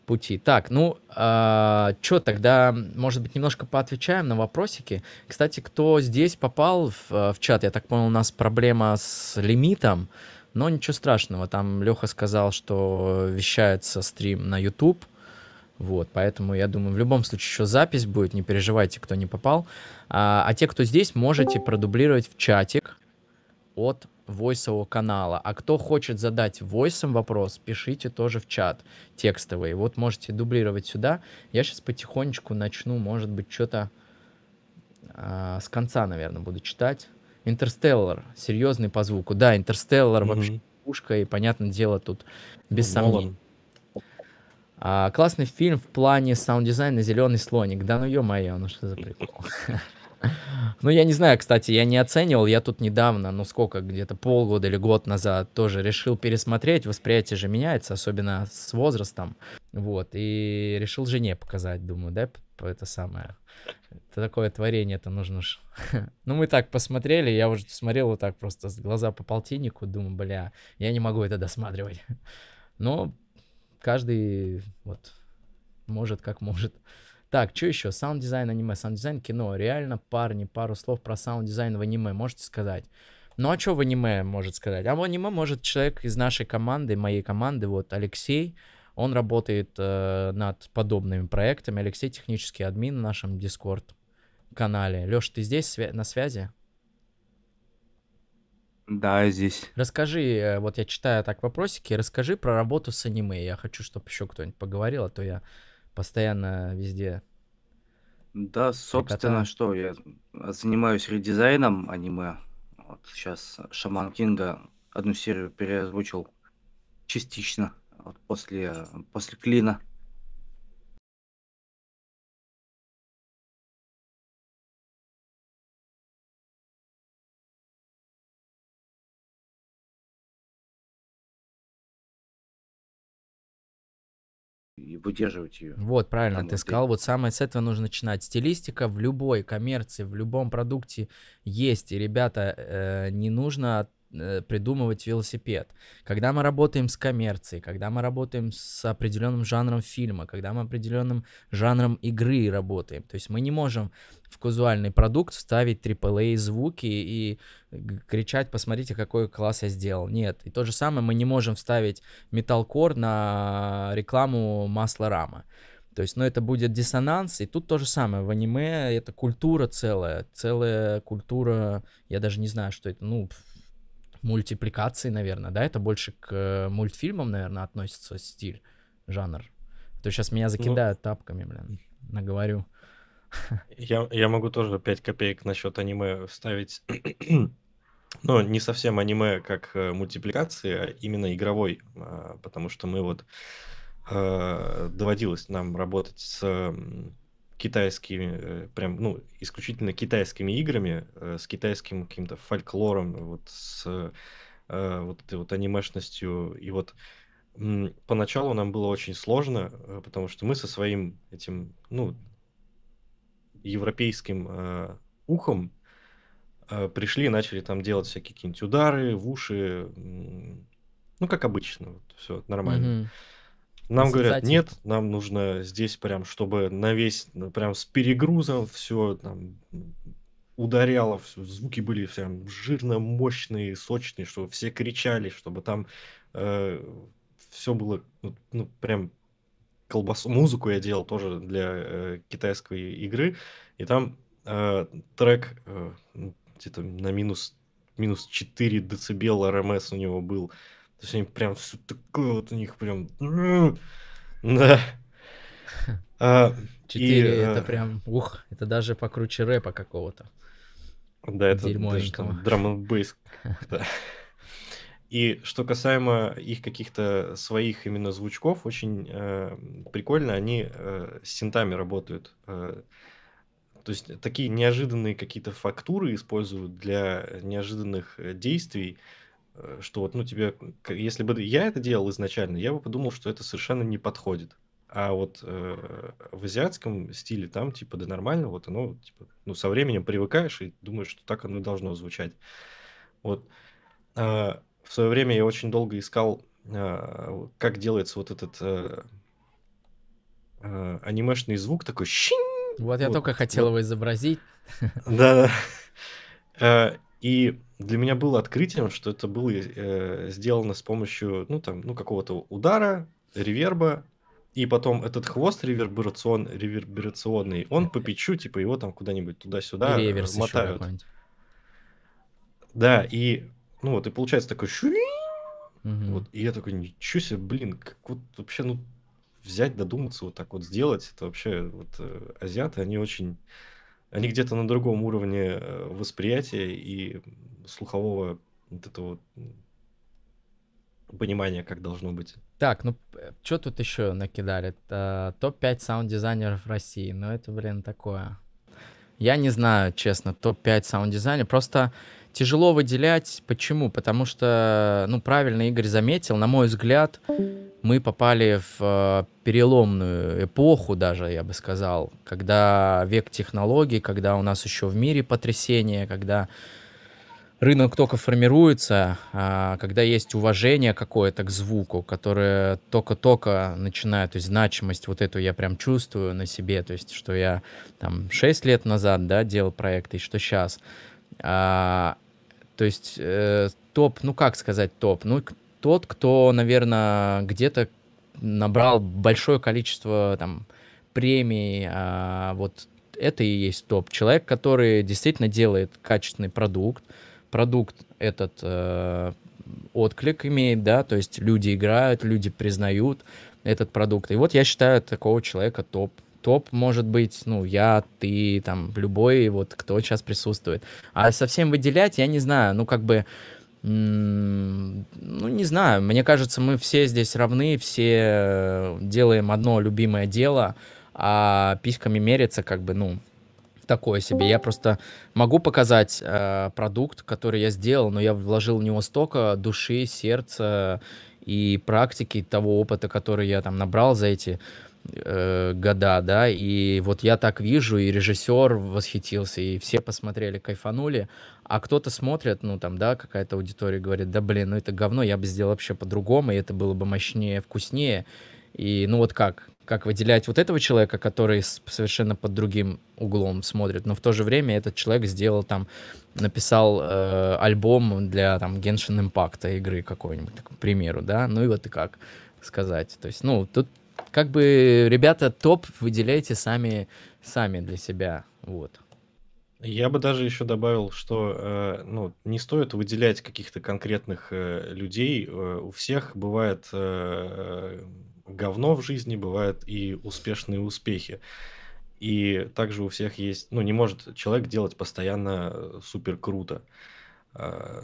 пути. Так, ну, э, а, что тогда, может быть, немножко поотвечаем на вопросики. Кстати, кто здесь попал в, э, в чат, я так понял, у нас проблема с лимитом, но ничего страшного, там Леха сказал, что вещается стрим на YouTube, вот, поэтому я думаю, в любом случае еще запись будет, не переживайте, кто не попал. А, а те, кто здесь, можете продублировать в чатик от войсового канала. А кто хочет задать войсом вопрос, пишите тоже в чат текстовый. Вот можете дублировать сюда. Я сейчас потихонечку начну, может быть, что-то а, с конца, наверное, буду читать. Интерстеллар, серьезный по звуку. Да, Интерстеллар mm-hmm. вообще пушка, и, понятное дело, тут без ну, сомнений. А, классный фильм в плане саунд-дизайна «Зеленый слоник». Да ну ё-моё, ну что за прикол. Ну, я не знаю, кстати, я не оценивал, я тут недавно, ну сколько, где-то полгода или год назад тоже решил пересмотреть, восприятие же меняется, особенно с возрастом, вот, и решил жене показать, думаю, да, это самое, это такое творение, это нужно ж... ну, мы так посмотрели, я уже смотрел вот так просто с глаза по полтиннику, думаю, бля, я не могу это досматривать. Но каждый вот может как может. Так, что еще? Саунд-дизайн аниме, саунд-дизайн кино. Реально, парни, пару слов про саунд-дизайн в аниме можете сказать? Ну, а что в аниме может сказать? А в аниме может человек из нашей команды, моей команды, вот Алексей, он работает э, над подобными проектами. Алексей технический админ в нашем Discord канале. Лёш, ты здесь свя- на связи? Да, здесь. Расскажи, э, вот я читаю так вопросики, расскажи про работу с аниме. Я хочу, чтобы еще кто-нибудь поговорил, а то я постоянно везде. Да, собственно, прикатаю. что, я занимаюсь редизайном аниме. Вот сейчас Шаман Кинга одну серию переозвучил частично вот после, э, после Клина. выдерживать ее. Вот, правильно, ты сказал, вот самое с этого нужно начинать. Стилистика в любой коммерции, в любом продукте есть, и, ребята, э, не нужно Э, придумывать велосипед. Когда мы работаем с коммерцией, когда мы работаем с определенным жанром фильма, когда мы определенным жанром игры работаем. То есть мы не можем в казуальный продукт вставить AAA звуки и э, кричать, посмотрите, какой класс я сделал. Нет. И то же самое мы не можем вставить металкор на рекламу масла рама. То есть, ну, это будет диссонанс, и тут то же самое. В аниме это культура целая, целая культура, я даже не знаю, что это, ну, мультипликации, наверное, да, это больше к э, мультфильмам, наверное, относится стиль, жанр. А то сейчас меня ну, закидают ну, тапками, блин, наговорю. Я, я могу тоже 5 копеек насчет аниме вставить. но не совсем аниме как э, мультипликации, а именно игровой, а, потому что мы вот э, доводилось нам работать с китайскими, э, прям, ну, исключительно китайскими играми, э, с китайским каким-то фольклором, вот с э, вот этой вот анимешностью. И вот поначалу нам было очень сложно, потому что мы со своим этим, ну, европейским ухом пришли начали там делать всякие какие-нибудь удары в уши, ну, как обычно, вот, все нормально. Mm-hmm. Нам говорят, нет, нам нужно здесь прям, чтобы на весь, прям с перегрузом все там ударяло, все, звуки были прям жирно мощные, сочные, чтобы все кричали, чтобы там э, все было ну, ну прям колбасу. Музыку я делал тоже для э, китайской игры, и там э, трек э, ну, где-то на минус минус 4 децибела РМС эм у него был. Э, то есть они прям все такое вот у них прям... «М-м-м». Да. А, Четыре и, это а. прям, ух, это даже покруче рэпа какого-то. Да, это даже там драм бейс И что касаемо их каких-то своих именно звучков, очень э, прикольно, они э, с синтами работают. Э, то есть такие неожиданные какие-то фактуры используют для неожиданных э, действий. Э, что вот, ну, тебе, если бы я это делал изначально, я бы подумал, что это совершенно не подходит. А вот э, в азиатском стиле там, типа, да нормально, вот оно, типа, ну, со временем привыкаешь и думаешь, что так оно должно звучать. Вот. Э, в свое время я очень долго искал, э, как делается вот этот э, э, анимешный звук такой щин. Вот я вот, только хотел вот. его изобразить. Да, да. И для меня было открытием, что это было э, сделано с помощью, ну, там, ну, какого-то удара, реверба, и потом этот хвост реверберацион, реверберационный, он по печу, типа, его там куда-нибудь туда-сюда э, Реверс мотают. Да, и, ну, вот, и получается такой шуи, угу. вот, и я такой, ничего себе, блин, как вот вообще, ну, взять, додуматься, вот так вот сделать, это вообще, вот, э, азиаты, они очень они где-то на другом уровне э, восприятия и слухового вот этого понимания, как должно быть. Так, ну что тут еще накидали? Э, топ-5 саунд-дизайнеров России. Ну это, блин, такое. Я не знаю, честно, топ-5 саунд-дизайнеров. Просто тяжело выделять. Почему? Потому что, ну, правильно Игорь заметил, на мой взгляд, мы попали в э, переломную эпоху даже, я бы сказал, когда век технологий, когда у нас еще в мире потрясение, когда рынок только формируется, а, когда есть уважение какое-то к звуку, которое только-только начинает, то есть значимость вот эту я прям чувствую на себе, то есть что я там 6 лет назад, да, делал проект и что сейчас. А, то есть э, топ, ну как сказать топ, ну тот, кто, наверное, где-то набрал большое количество там премий, а вот это и есть топ. Человек, который действительно делает качественный продукт, продукт этот э, отклик имеет, да, то есть люди играют, люди признают этот продукт. И вот я считаю такого человека топ. Топ может быть, ну, я, ты, там, любой, вот, кто сейчас присутствует. А совсем выделять, я не знаю, ну, как бы, э, ну, не знаю, мне кажется, мы все здесь равны, все э, делаем одно любимое дело, а письками мериться как бы, ну, такое себе. Я просто могу показать э, продукт, который я сделал, но я вложил в него столько души, сердца и практики того опыта, который я там набрал за эти э, года, да, и вот я так вижу, и режиссер восхитился, и все посмотрели, кайфанули, а кто-то смотрит, ну там, да, какая-то аудитория говорит, да блин, ну это говно, я бы сделал вообще по-другому, и это было бы мощнее, вкуснее. И ну вот как? Как выделять вот этого человека, который совершенно под другим углом смотрит, но в то же время этот человек сделал там, написал э, альбом для там Genshin Impact игры какой-нибудь, к примеру, да, ну и вот и как сказать. То есть, ну, тут как бы, ребята, топ выделяйте сами, сами для себя, вот. Я бы даже еще добавил, что э, ну, не стоит выделять каких-то конкретных э, людей. Э, у всех бывает э, говно в жизни, бывают и успешные успехи. И также у всех есть, ну, не может человек делать постоянно э, супер круто. Э,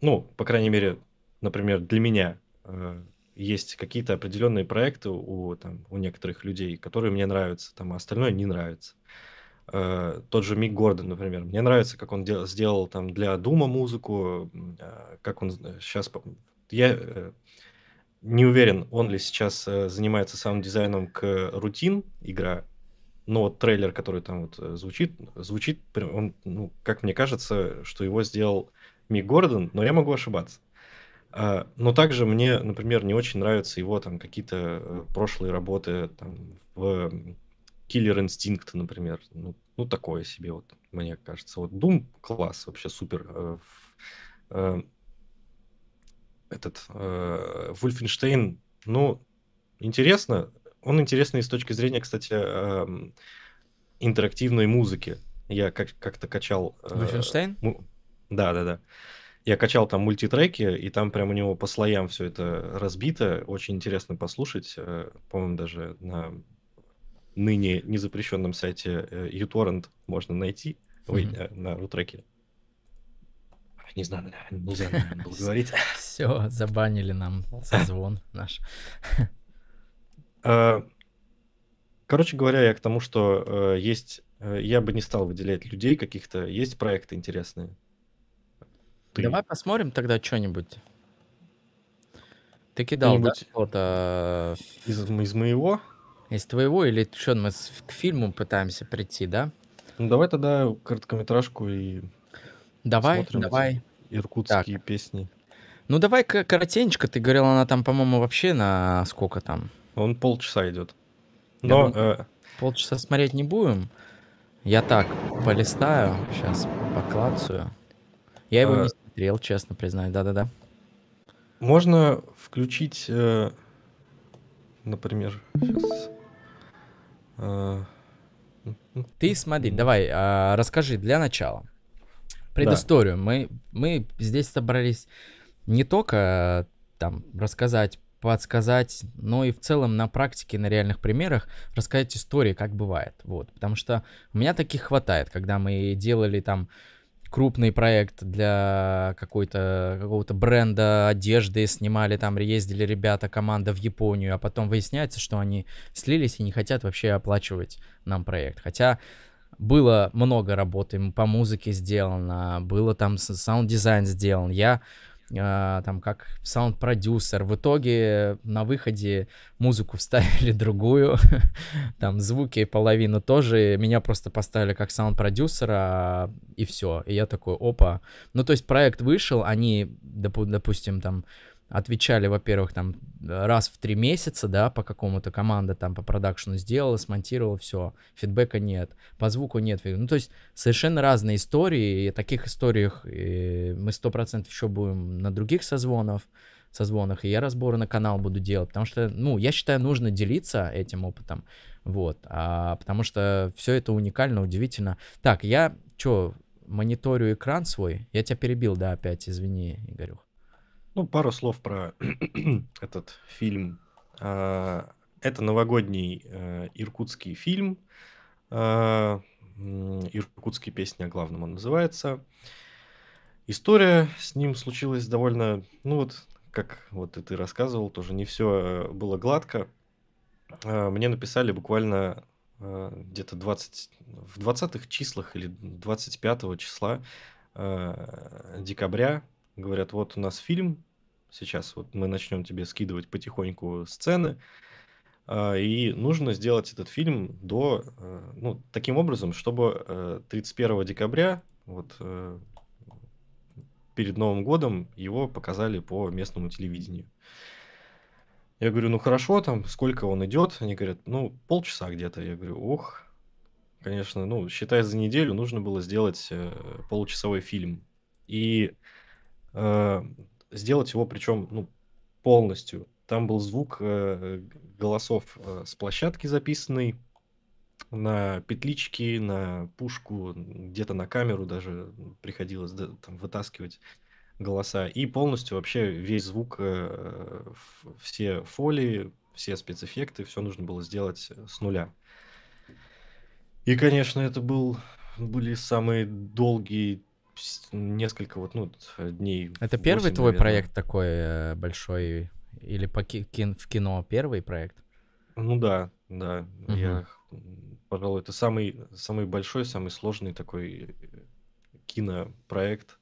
ну, по крайней мере, например, для меня э, есть какие-то определенные проекты у, там, у некоторых людей, которые мне нравятся, там, а остальное не нравится. Э, тот же Мик Гордон, например. Мне нравится, как он дел, сделал там для Дума музыку, э, как он сейчас... Э, я не уверен, он ли сейчас занимается самым дизайном к рутин игра, но вот трейлер, который там вот звучит, звучит, он, ну, как мне кажется, что его сделал Мик Гордон, но я могу ошибаться. Но также мне, например, не очень нравятся его там какие-то прошлые работы там, в Киллер Инстинкт, например. Ну, ну такое себе, вот, мне кажется. Вот Doom класс, вообще супер. Э, э, этот Вульфенштейн, э, ну, интересно. Он интересный с точки зрения, кстати, эм, интерактивной музыки. Я как- как-то качал... Вульфенштейн? да, да, да. Я качал там мультитреки, и там прям у него по слоям все это разбито. Очень интересно послушать. Э, по-моему, даже на ныне незапрещенном сайте э, uTorrent можно найти. Ой, mm-hmm. на рутреке. Не знаю, нельзя было говорить. Все, забанили нам созвон наш. Э, короче говоря, я к тому, что есть... Я бы не стал выделять людей каких-то. Есть проекты интересные. Ты... Давай посмотрим тогда что-нибудь. Ты кидал да, что-то... Из, из моего? Из твоего или что, мы к фильму пытаемся прийти, да? Ну давай тогда короткометражку и Давай, смотрим эти давай. иркутские песни. Ну давай ка- коротенько, ты говорил, она там, по-моему, вообще на сколько там? Он полчаса идет. Но э, полчаса смотреть не будем. Я так полистаю, сейчас поклацаю. Я его э, не э, смотрел, честно признаюсь, да-да-да. можно включить, э, например, сейчас. Ты смотри, давай, а, расскажи для начала предысторию. Да. Мы, мы здесь собрались не только э, там рассказать, подсказать, но и в целом на практике, на реальных примерах рассказать истории, как бывает. Вот, потому что у меня таких хватает, когда мы делали там крупный проект для какой-то какого-то бренда одежды снимали там ездили ребята команда в Японию а потом выясняется что они слились и не хотят вообще оплачивать нам проект хотя было много работы по музыке сделано было там саунд дизайн сделан я а, там как саунд-продюсер. В итоге на выходе музыку вставили другую, там звуки половину тоже. Меня просто поставили как саунд-продюсера, и все. И я такой, опа. Ну, то есть проект вышел, они, доп, допустим, там отвечали, во-первых, там э, раз в три месяца, да, по какому-то команда там по продакшну сделала, смонтировала, все, фидбэка нет, по звуку нет. Ну, то есть совершенно разные истории, и таких историях мы сто процентов еще будем на других созвонов, созвонах, и я разборы на канал буду делать, потому что, ну, я считаю, нужно делиться этим опытом, вот, а, потому что все это уникально, удивительно. Так, я, что, мониторю экран свой, я тебя перебил, да, опять, извини, Игорюх. Ну, пару слов про этот фильм. А, это новогодний э, иркутский фильм. А, Иркутские песни о главном он называется. История с ним случилась довольно, ну вот, как вот и ты рассказывал, тоже не все э, было гладко. А, мне написали буквально э, где-то 20, в 20 числах или 25 числа декабря говорят, вот у нас фильм, сейчас вот мы начнем тебе скидывать потихоньку сцены, а, и нужно сделать этот фильм до, э, ну, таким образом, чтобы 31 э, декабря, вот э, перед Новым годом, его показали по местному телевидению. Я говорю, ну хорошо, там сколько он идет? Они говорят, ну полчаса где-то. Я говорю, ох, конечно, ну считай за неделю нужно было сделать получасовой фильм. И э, сделать его, причем ну, полностью. Там был звук э, голосов э, с площадки записанный на петлички, на пушку, где-то на камеру даже приходилось да, там, вытаскивать голоса. И полностью вообще весь звук, э, все фоли, все спецэффекты, все нужно было сделать э, с нуля. И, конечно, это был, были самые долгие несколько вот, ну, дней. Это 8, первый твой наверное. проект такой э, большой? Или по кин в кино первый проект? Ну да, да. Угу. Я, пожалуй, это самый, самый большой, самый сложный такой э, кинопроект.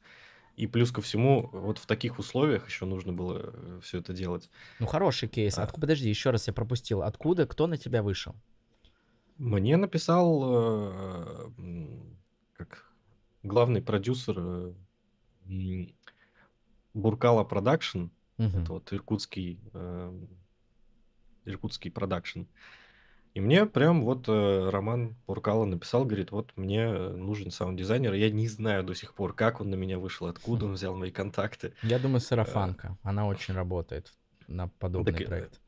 И плюс ко всему, вот в таких условиях еще нужно было э, все это делать. Ну, хороший кейс. А... Откуда, подожди, еще раз я пропустил. Откуда, кто на тебя вышел? Мне написал, как главный продюсер э, Буркала Продакшн, uh-huh. это вот иркутский, э, иркутский продакшн. И мне прям вот э, Роман Буркала написал, говорит, вот мне э, нужен саунд-дизайнер. Я не знаю до сих пор, как он на меня вышел, откуда он взял мои контакты. Я думаю, сарафанка. Э, Она очень работает на подобный так, проект.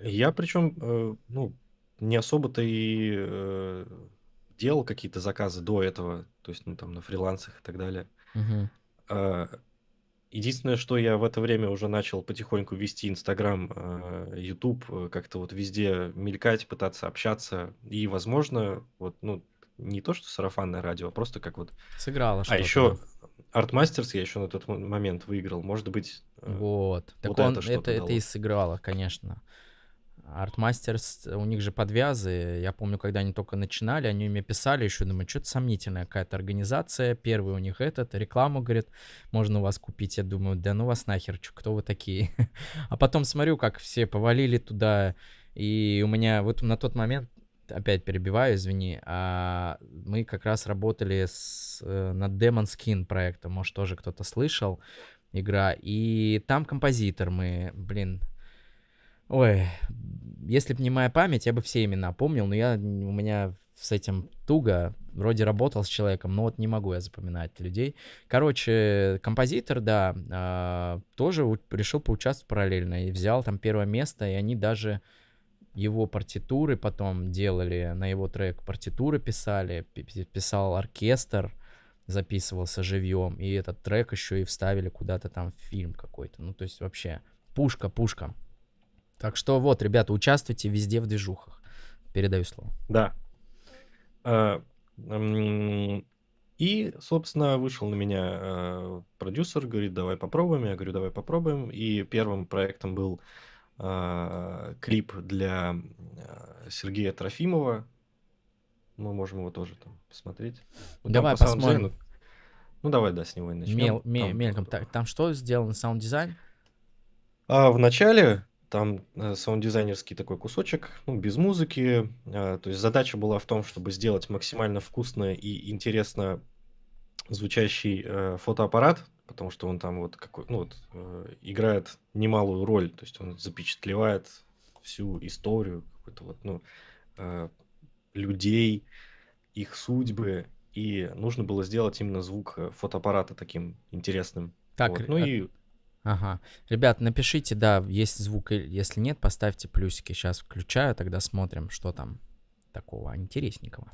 Я причем, э, ну, не особо-то и э, делал какие-то заказы до этого, то есть ну, там на фрилансах и так далее. Угу. А, единственное, что я в это время уже начал потихоньку вести Инстаграм, а, Ютуб, э, как-то вот везде мелькать, пытаться общаться. И, возможно, вот, ну, не то, что сарафанное радио, а просто как вот... Сыграло а что-то. А еще Артмастерс я еще на тот момент выиграл. Может быть, э, вот, так это он, то это, это и сыграло, конечно. Артмастерс, у них же подвязы. Я помню, когда они только начинали, они мне писали еще, думаю, что-то сомнительная какая-то организация. Первый у них этот, рекламу, говорит, можно у вас купить. Я думаю, да ну вас нахер, чё, кто вы такие? а потом смотрю, как все повалили туда. И у меня вот на тот момент, опять перебиваю, извини, а мы как раз работали с, э, над Demon Skin проектом, может, тоже кто-то слышал игра. И там композитор мы, блин, Ой, если бы не моя память, я бы все имена помнил, но я, у меня с этим туго. Вроде работал с человеком, но вот не могу я запоминать людей. Короче, композитор, да, а, тоже решил поучаствовать параллельно и взял там первое место, и они даже его партитуры потом делали, на его трек партитуры писали, писал оркестр, записывался живьем, и этот трек еще и вставили куда-то там в фильм какой-то. Ну, то есть вообще пушка-пушка. Так что вот, ребята, участвуйте везде в движухах. Передаю слово. Да. А, и, собственно, вышел на меня э, продюсер, говорит, давай попробуем. Я говорю, давай попробуем. И первым проектом был а, клип для э, Сергея Трофимова. Мы можем его тоже там посмотреть. Ну, давай там, по посмотрим. Саундзайну... Ну давай, да, с него и начнем. Мел, мел, там, мельком. Так, там что сделано? саунд-дизайн? А, в начале там э, саунд-дизайнерский такой кусочек, ну, без музыки. Э, то есть задача была в том, чтобы сделать максимально вкусно и интересно звучащий э, фотоаппарат, потому что он там вот какой, ну вот играет немалую роль, то есть он запечатлевает всю историю какую-то вот ну людей, их судьбы, и нужно было сделать именно звук фотоаппарата таким интересным. Так, вот. ну а... и Ага. Ребят, напишите, да, есть звук, если нет, поставьте плюсики. Сейчас включаю, тогда смотрим, что там такого интересненького.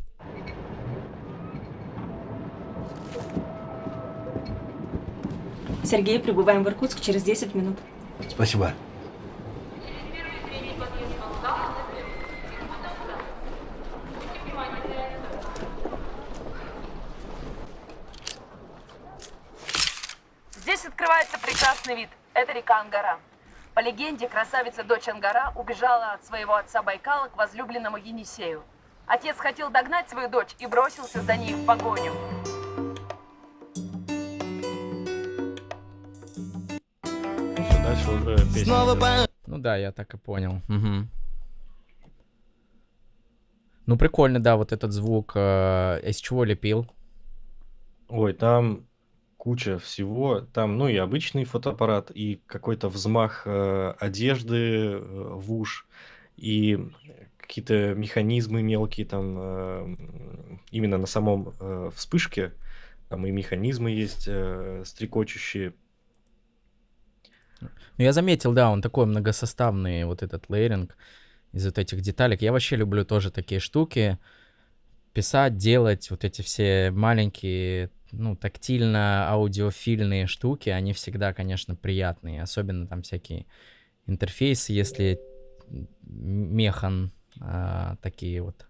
Сергей, прибываем в Иркутск через 10 минут. Спасибо. Здесь открывается прекрасный вид. Это река Ангара. По легенде, красавица-дочь Ангара убежала от своего отца Байкала к возлюбленному Енисею. Отец хотел догнать свою дочь и бросился за ней в погоню. Снова по... Ну да, я так и понял. Угу. Ну прикольно, да, вот этот звук. Э, из чего лепил? Ой, там куча всего. Там, ну, и обычный фотоаппарат, и какой-то взмах э, одежды э, в уш, и какие-то механизмы мелкие там э, именно на самом э, вспышке. Там и механизмы есть э, стрекочущие. Ну, я заметил, да, он такой многосоставный, вот этот лейеринг из вот этих деталек. Я вообще люблю тоже такие штуки. Писать, делать вот эти все маленькие ну, тактильно-аудиофильные штуки, они всегда, конечно, приятные, особенно там всякие интерфейсы, если механ а, такие вот.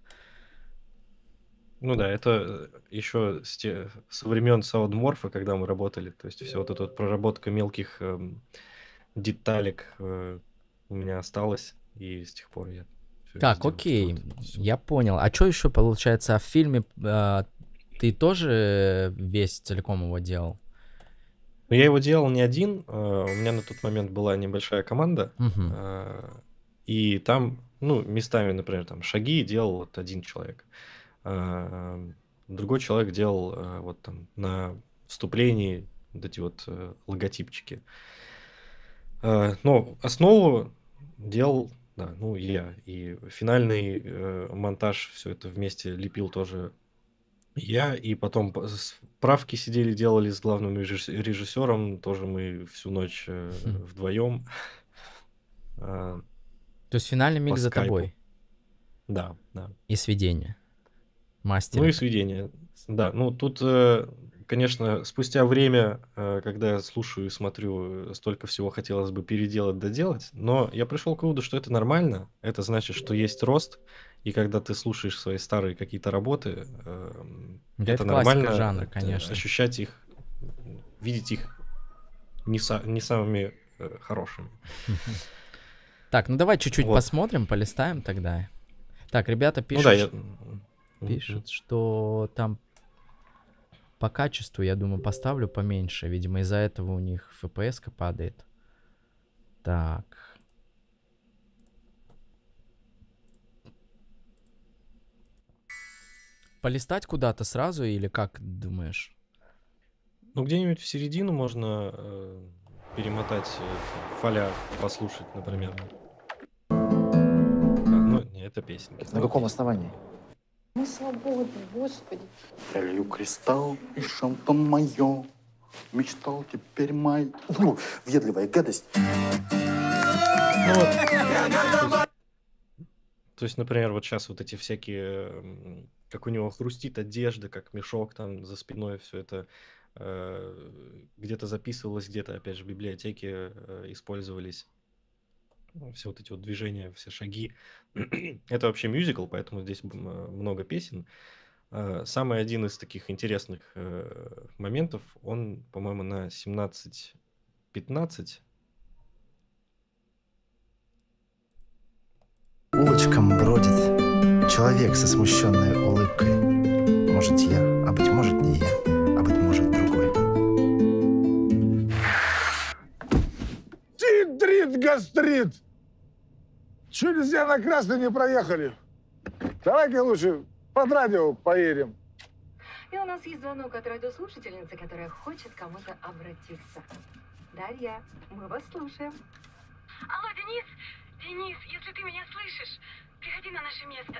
Ну да, это э, еще с те, со времен Саудморфа, когда мы работали, то есть все вот эта вот проработка мелких э, деталек э, у меня осталась и с тех пор я... Так, окей, я понял. А что еще получается а в фильме э, ты тоже весь целиком его делал? Ну, я его делал не один. А, у меня на тот момент была небольшая команда. Угу. И там, ну, местами, например, там шаги делал вот один человек. А, другой человек делал вот там на вступлении вот эти вот э, логотипчики. Но основу делал, да, ну, я. И финальный э, монтаж, все это вместе лепил тоже я и потом справки сидели, делали с главным режиссером. Тоже мы всю ночь э, вдвоем. А, То есть финальный миг за тобой. Да, да. И сведение. Мастер. Ну и сведение. Да, ну тут, э, конечно, спустя время, э, когда я слушаю и смотрю, э, столько всего хотелось бы переделать, доделать, но я пришел к выводу, что это нормально. Это значит, что есть рост, и когда ты слушаешь свои старые какие-то работы, эм, ну, да это, это нормально жанра, конечно. ощущать их, видеть их не, со, не самыми э, хорошими. Так, ну давай чуть-чуть посмотрим, полистаем тогда. Так, ребята ну пишут, пишут что там по качеству, я думаю, поставлю поменьше. Видимо, из-за этого у них FPS падает. Так. Полистать куда-то сразу или как думаешь? Ну, где-нибудь в середину можно э, перемотать э, фоля, послушать, например. А, ну, не, это песенки. На каком основании? Мы свободны, Господи. Я лью кристалл и шампан мое. Мечтал теперь май... Ну, въедливая гадость. Ну То есть, например, вот сейчас вот эти всякие как у него хрустит одежда, как мешок там за спиной, все это э, где-то записывалось, где-то, опять же, в библиотеке э, использовались ну, все вот эти вот движения, все шаги. это вообще мюзикл, поэтому здесь э, много песен. Э, самый один из таких интересных э, моментов, он, по-моему, на 17.15. Улочкам бродит человек со смущенной улыбкой. Может, я, а быть может, не я, а быть может, другой. Титрит, гастрит! Чуть нельзя на красный не проехали. Давай, Давайте лучше под радио поедем. И у нас есть звонок от радиослушательницы, которая хочет кому-то обратиться. Дарья, мы вас слушаем. Алло, Денис! Денис, если ты меня слышишь, Приходи на наше место.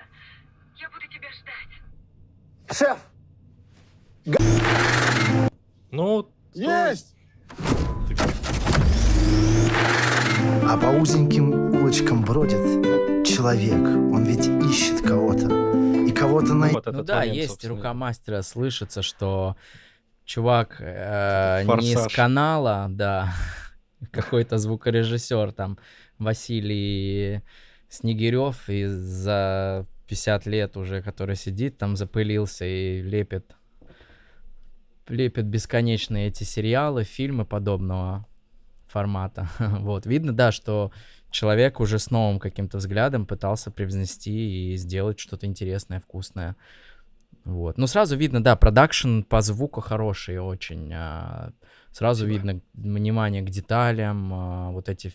Я буду тебя ждать. Шеф! Ну, есть! А по узеньким улочкам бродит человек. Он ведь ищет кого-то. И кого-то найти. Вот ну да, момент, есть собственно. рука мастера, слышится, что чувак э, не с канала, да, какой-то звукорежиссер там Василий Снегирев и за 50 лет уже, который сидит там, запылился и лепит, лепит бесконечные эти сериалы, фильмы подобного формата. вот, видно, да, что человек уже с новым каким-то взглядом пытался привнести и сделать что-то интересное, вкусное. Вот. Ну, сразу видно, да, продакшн по звуку хороший очень. А, сразу Спасибо. видно внимание к деталям, а, вот эти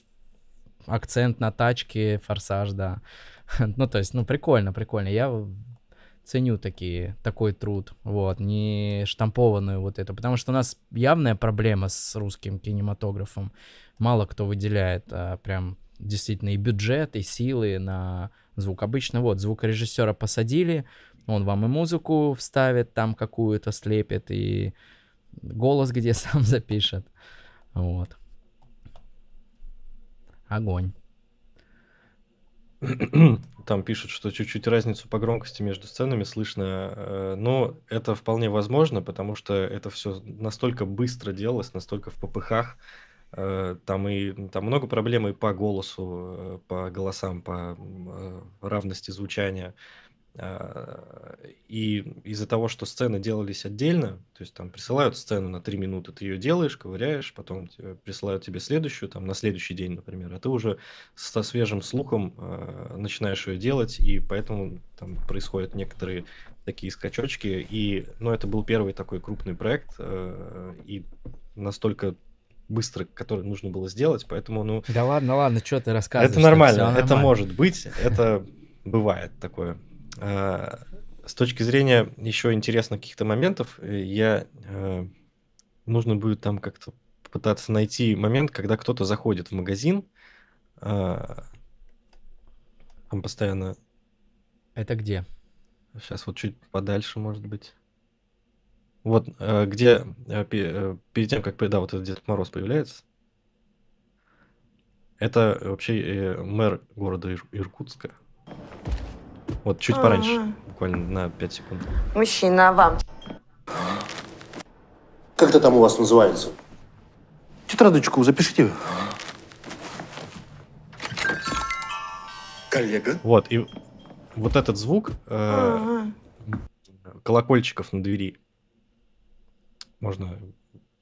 акцент на тачке, форсаж, да. ну, то есть, ну, прикольно, прикольно. Я ценю такие, такой труд, вот, не штампованную вот эту, потому что у нас явная проблема с русским кинематографом. Мало кто выделяет а, прям действительно и бюджет, и силы на звук. Обычно вот звукорежиссера посадили, он вам и музыку вставит там какую-то, слепит, и голос где сам запишет, вот. Огонь. Там пишут, что чуть-чуть разницу по громкости между сценами слышно. Э, но это вполне возможно, потому что это все настолько быстро делалось, настолько в попыхах. Э, там и там много проблем и по голосу, э, по голосам, по равности звучания. А, и из-за того, что сцены делались отдельно, то есть там присылают сцену на 3 минуты, ты ее делаешь, ковыряешь, потом присылают тебе следующую, там на следующий день, например, а ты уже со свежим слухом э, начинаешь ее делать, и поэтому там происходят некоторые такие скачочки. И, ну, это был первый такой крупный проект, э, и настолько быстро, который нужно было сделать, поэтому, ну... Да ладно, ладно, что ты рассказываешь? Это нормально, нормально. это может быть, это бывает такое. Э, с точки зрения еще интересных каких-то моментов, э, я э, нужно будет там как-то пытаться найти момент, когда кто-то заходит в магазин, там постоянно... Это где? Сейчас вот чуть подальше, может быть. Вот где перед тем, как да, вот этот Дед Мороз появляется, это вообще мэр города Ир- Иркутска. Вот чуть А-а-а. пораньше, буквально на 5 секунд. Мужчина, а вам? Как это там у вас называется? Тетрадочку запишите. Коллега. Вот, и вот этот звук э, колокольчиков на двери. Можно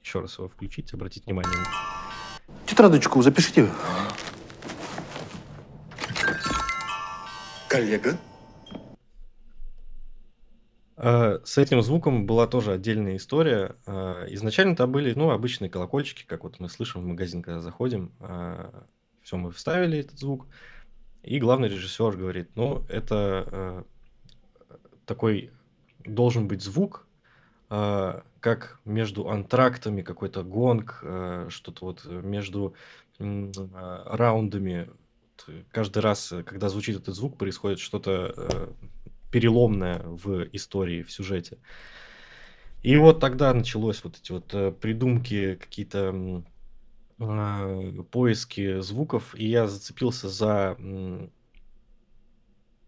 еще раз его включить, обратить внимание. Тетрадочку запишите. Коллега. Э, с этим звуком была тоже отдельная история. Э, изначально это были, ну, обычные колокольчики, как вот мы слышим в магазин, когда заходим. Э, Все, мы вставили этот звук. И главный режиссер говорит, ну, это такой должен быть звук, как между антрактами какой-то гонг, что-то вот между раундами. Каждый раз, когда звучит этот звук, происходит что-то переломная в истории, в сюжете. И вот тогда началось вот эти вот э, придумки, какие-то э, поиски звуков, и я зацепился за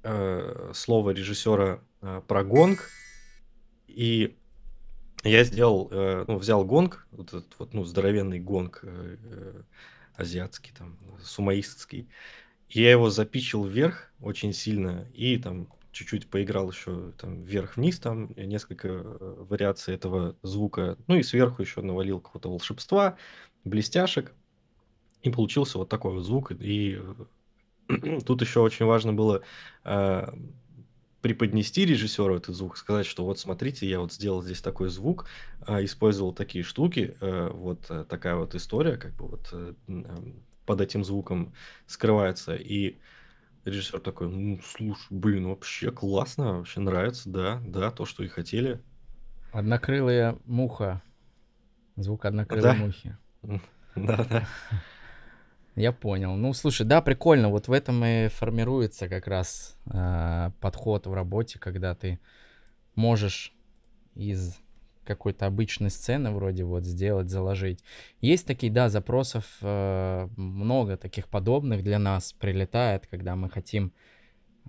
э, слово режиссера э, про гонг, и я сделал, э, ну, взял гонг, вот этот вот, ну, здоровенный гонг э, э азиатский, там, сумаистский, я его запичил вверх очень сильно, и там чуть-чуть поиграл еще там вверх-вниз, там несколько э, вариаций этого звука. Ну и сверху еще навалил какого-то волшебства, блестяшек. И получился вот такой вот звук. И э, тут еще очень важно было э, преподнести режиссеру этот звук, сказать, что вот смотрите, я вот сделал здесь такой звук, э, использовал такие штуки, э, вот э, такая вот история, как бы вот э, э под этим звуком скрывается. И э, Режиссер такой, ну, слушай, блин, вообще классно, вообще нравится, да, да, то, что и хотели. Однокрылая муха. Звук однокрылой да. мухи. Да, да. Я понял. Ну, слушай, да, прикольно. Вот в этом и формируется как раз э, подход в работе, когда ты можешь из какой-то обычной сцены вроде вот сделать, заложить. Есть такие, да, запросов э, много таких подобных для нас прилетает, когда мы хотим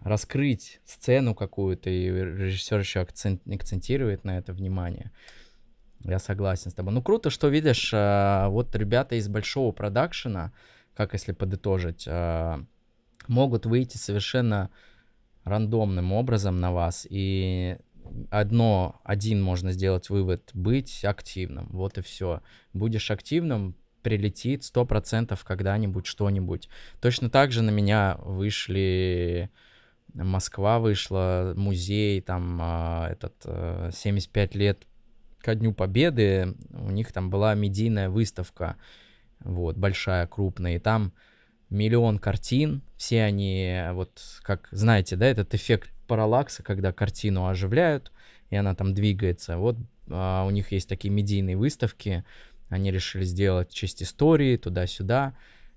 раскрыть сцену какую-то, и режиссер еще акцент, акцентирует на это внимание. Я согласен с тобой. Ну, круто, что видишь, э, вот ребята из большого продакшена, как если подытожить, э, могут выйти совершенно рандомным образом на вас и одно, один можно сделать вывод, быть активным, вот и все. Будешь активным, прилетит сто процентов когда-нибудь что-нибудь. Точно так же на меня вышли... Москва вышла, музей, там а, этот э, 75 лет ко Дню Победы, у них там была медийная выставка, вот, большая, крупная, и там миллион картин, все они, вот, как знаете, да, этот эффект параллакса, когда картину оживляют, и она там двигается. Вот а, у них есть такие медийные выставки, они решили сделать честь истории туда-сюда.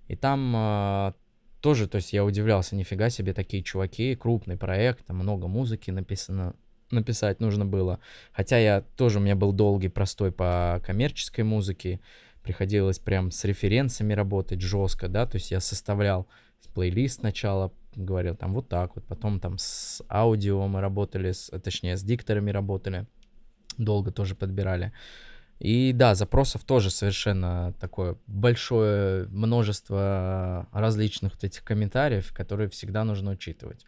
И там а, тоже, то есть я удивлялся, нифига себе, такие чуваки, крупный проект, там много музыки написано, написать нужно было. Хотя я тоже, у меня был долгий простой по коммерческой музыке, приходилось прям с референсами работать жестко, да, то есть я составлял плейлист сначала, говорил там вот так вот, потом там с аудио мы работали, с, точнее с дикторами работали, долго тоже подбирали. И да, запросов тоже совершенно такое большое множество различных вот этих комментариев, которые всегда нужно учитывать.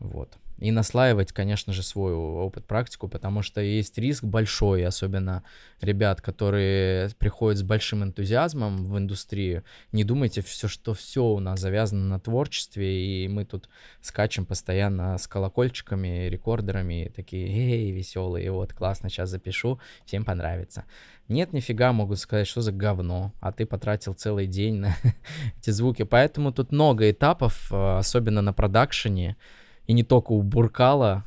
Вот и наслаивать, конечно же, свой опыт, практику, потому что есть риск большой, особенно ребят, которые приходят с большим энтузиазмом в индустрию. Не думайте, все, что все у нас завязано на творчестве, и мы тут скачем постоянно с колокольчиками, рекордерами, и такие, эй, веселые, вот, классно, сейчас запишу, всем понравится. Нет, нифига могут сказать, что за говно, а ты потратил целый день на эти звуки. Поэтому тут много этапов, а, особенно на продакшене, и не только у Буркала,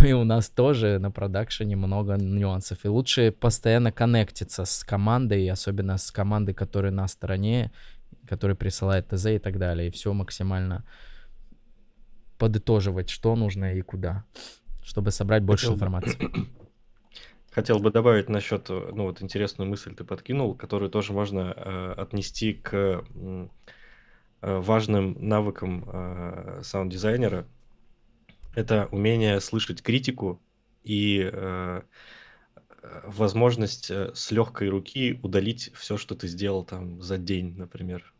и у нас тоже на продакшене много нюансов. И лучше постоянно коннектиться с командой, особенно с командой, которая на стороне, которая присылает ТЗ и так далее. И все максимально подытоживать, что нужно и куда, чтобы собрать больше Хотел... информации. Хотел бы добавить насчет, ну вот интересную мысль ты подкинул, которую тоже можно э, отнести к Э, важным навыком э, саунд-дизайнера это умение слышать критику и э, возможность с легкой руки удалить все, что ты сделал там за день, например.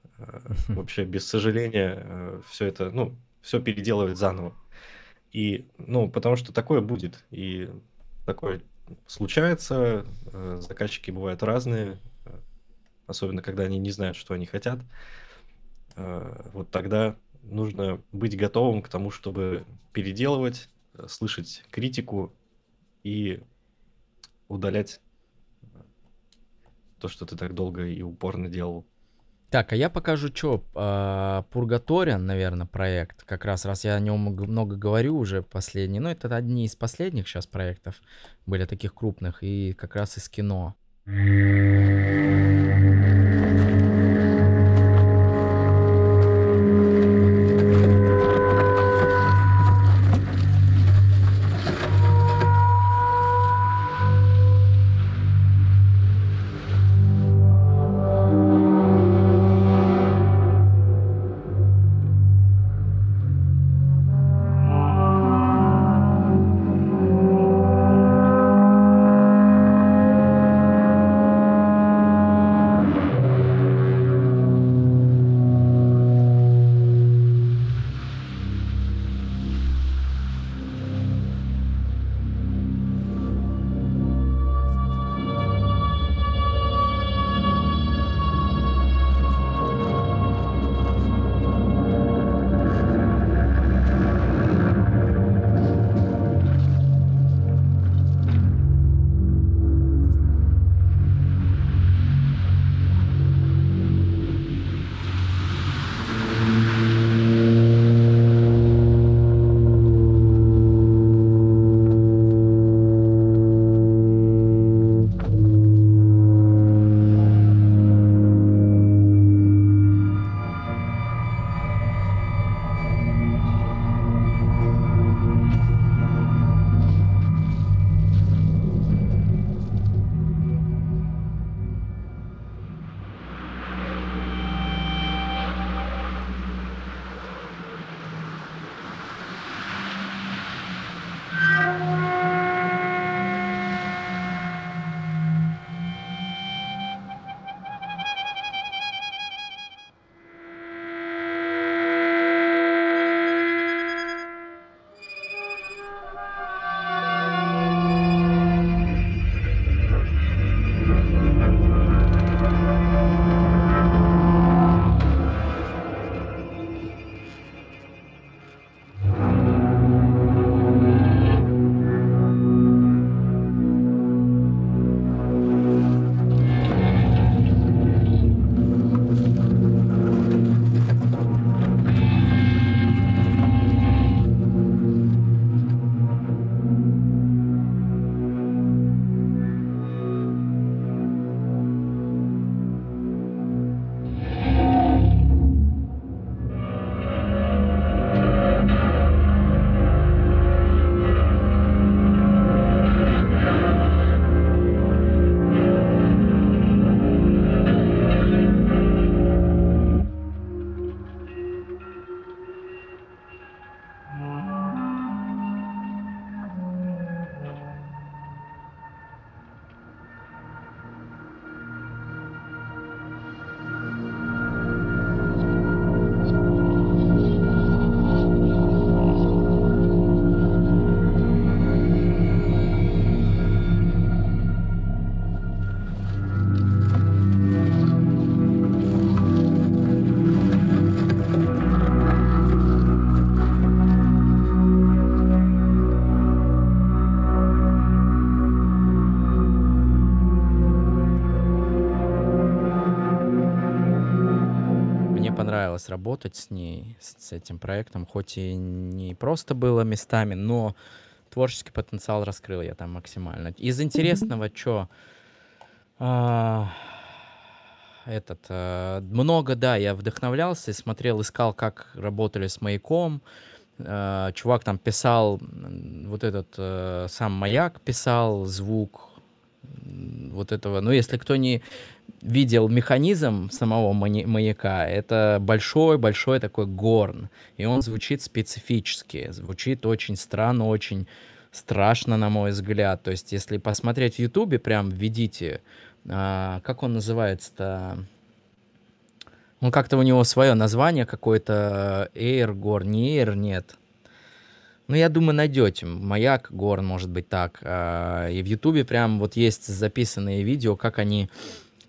Вообще без сожаления все это, ну, все переделывать заново. И, ну, потому что такое будет. И такое случается. Заказчики бывают разные, особенно когда они не знают, что они хотят. Uh, Э, вот тогда нужно быть готовым к тому, чтобы переделывать, э, слышать критику и удалять э, то, что ты так долго и упорно делал. Так, а я покажу, что а, Пургаториан, наверное, проект, как раз, раз я о нем много говорю уже последний, ну, это одни из последних сейчас проектов были таких крупных, и как раз из кино. понравилось работать с ней, с этим проектом. Хоть и не просто было местами, но творческий потенциал раскрыл я там максимально. Из интересного, что... А, этот... А, много, да, я вдохновлялся и смотрел, искал, как работали с «Маяком». А, чувак там писал, вот этот а, сам «Маяк» писал звук вот этого. Ну, если кто не видел механизм самого маяка, это большой-большой такой горн. И он звучит специфически, звучит очень странно, очень страшно, на мой взгляд. То есть, если посмотреть в Ютубе, прям введите, а, как он называется-то? Ну, как-то у него свое название какое-то, Air Горн, не Air, нет. Ну, я думаю, найдете. Маяк, Горн, может быть, так. А, и в Ютубе прям вот есть записанные видео, как они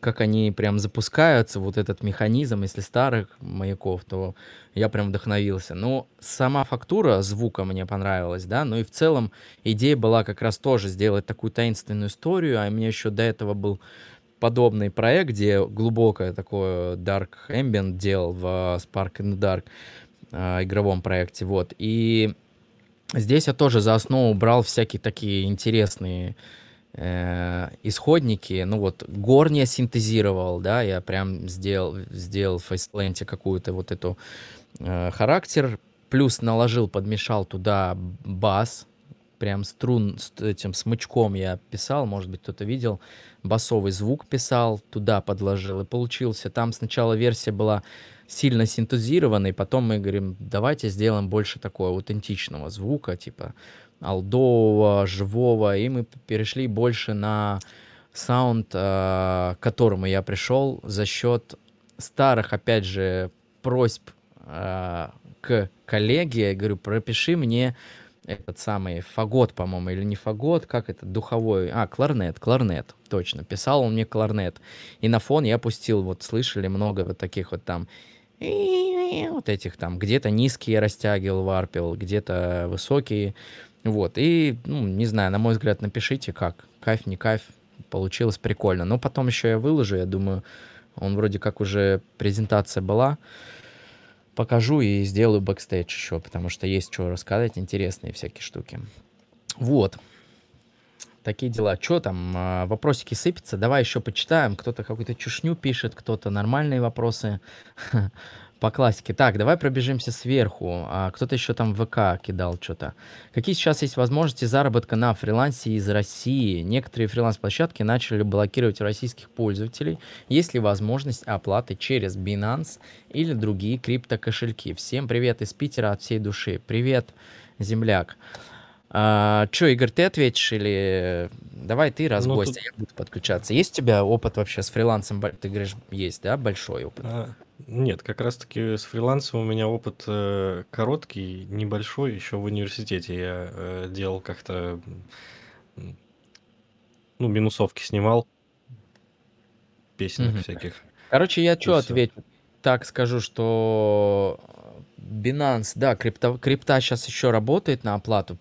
как они прям запускаются, вот этот механизм, если старых маяков, то я прям вдохновился. Но сама фактура звука мне понравилась, да, но и в целом идея была как раз тоже сделать такую таинственную историю, а у меня еще до этого был подобный проект, где глубокое такое Dark Ambient делал в э, Spark in the Dark э, игровом проекте, вот, и здесь я тоже за основу брал всякие такие интересные Э, исходники, ну вот Горн я синтезировал, да, я прям сделал, сделал в Faceplante какую-то вот эту э, характер, плюс наложил, подмешал туда бас, прям струн с этим смычком я писал, может быть, кто-то видел, басовый звук писал, туда подложил и получился. Там сначала версия была сильно синтезированной, потом мы говорим, давайте сделаем больше такого аутентичного звука, типа алдового, живого, и мы перешли больше на саунд, э, к которому я пришел за счет старых, опять же, просьб э, к коллеге, я говорю, пропиши мне этот самый фагот, по-моему, или не фагот, как это, духовой, а, кларнет, кларнет, точно, писал он мне кларнет, и на фон я пустил, вот слышали много вот таких вот там, вот этих там, где-то низкие растягивал, варпил, где-то высокие, вот, и, ну, не знаю, на мой взгляд, напишите, как, кайф, не кайф, получилось прикольно. Но потом еще я выложу, я думаю, он вроде как уже презентация была, покажу и сделаю бэкстейдж еще, потому что есть что рассказать, интересные всякие штуки. Вот, такие дела. Что там, а, вопросики сыпятся? Давай еще почитаем, кто-то какую-то чушню пишет, кто-то нормальные вопросы. По классике. Так, давай пробежимся сверху. А, кто-то еще там в ВК кидал что-то. Какие сейчас есть возможности заработка на фрилансе из России? Некоторые фриланс-площадки начали блокировать российских пользователей. Есть ли возможность оплаты через Binance или другие криптокошельки? Всем привет из Питера от всей души. Привет, земляк. А, Че, Игорь, ты ответишь или давай ты ну, раз гость, тут... а я буду подключаться. Есть у тебя опыт вообще с фрилансом? Ты говоришь, есть, да, большой опыт? А, нет, как раз-таки с фрилансом у меня опыт э, короткий, небольшой. Еще в университете я э, делал как-то, ну, минусовки снимал, песенок Мгм. всяких. Короче, я И что отвечу? Так скажу, что Binance, да, крипто, крипта сейчас еще работает на оплату.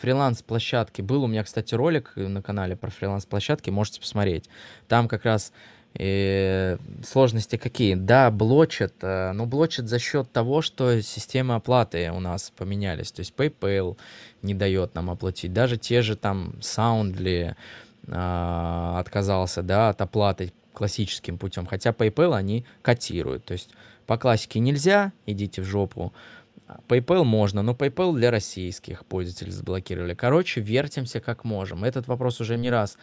Фриланс-площадки был. У меня, кстати, ролик э, на канале про фриланс-площадки, можете посмотреть. Там как раз и сложности какие? Да, блочат, э, но блочат за счет того, что системы оплаты у нас поменялись. То есть PayPal не дает нам оплатить. Даже те же там Soundly э, отказался да, от оплаты классическим путем. Хотя PayPal они котируют. То есть по классике нельзя, идите в жопу. PayPal можно, но PayPal для российских пользователей заблокировали. Короче, вертимся как можем. Этот вопрос уже не раз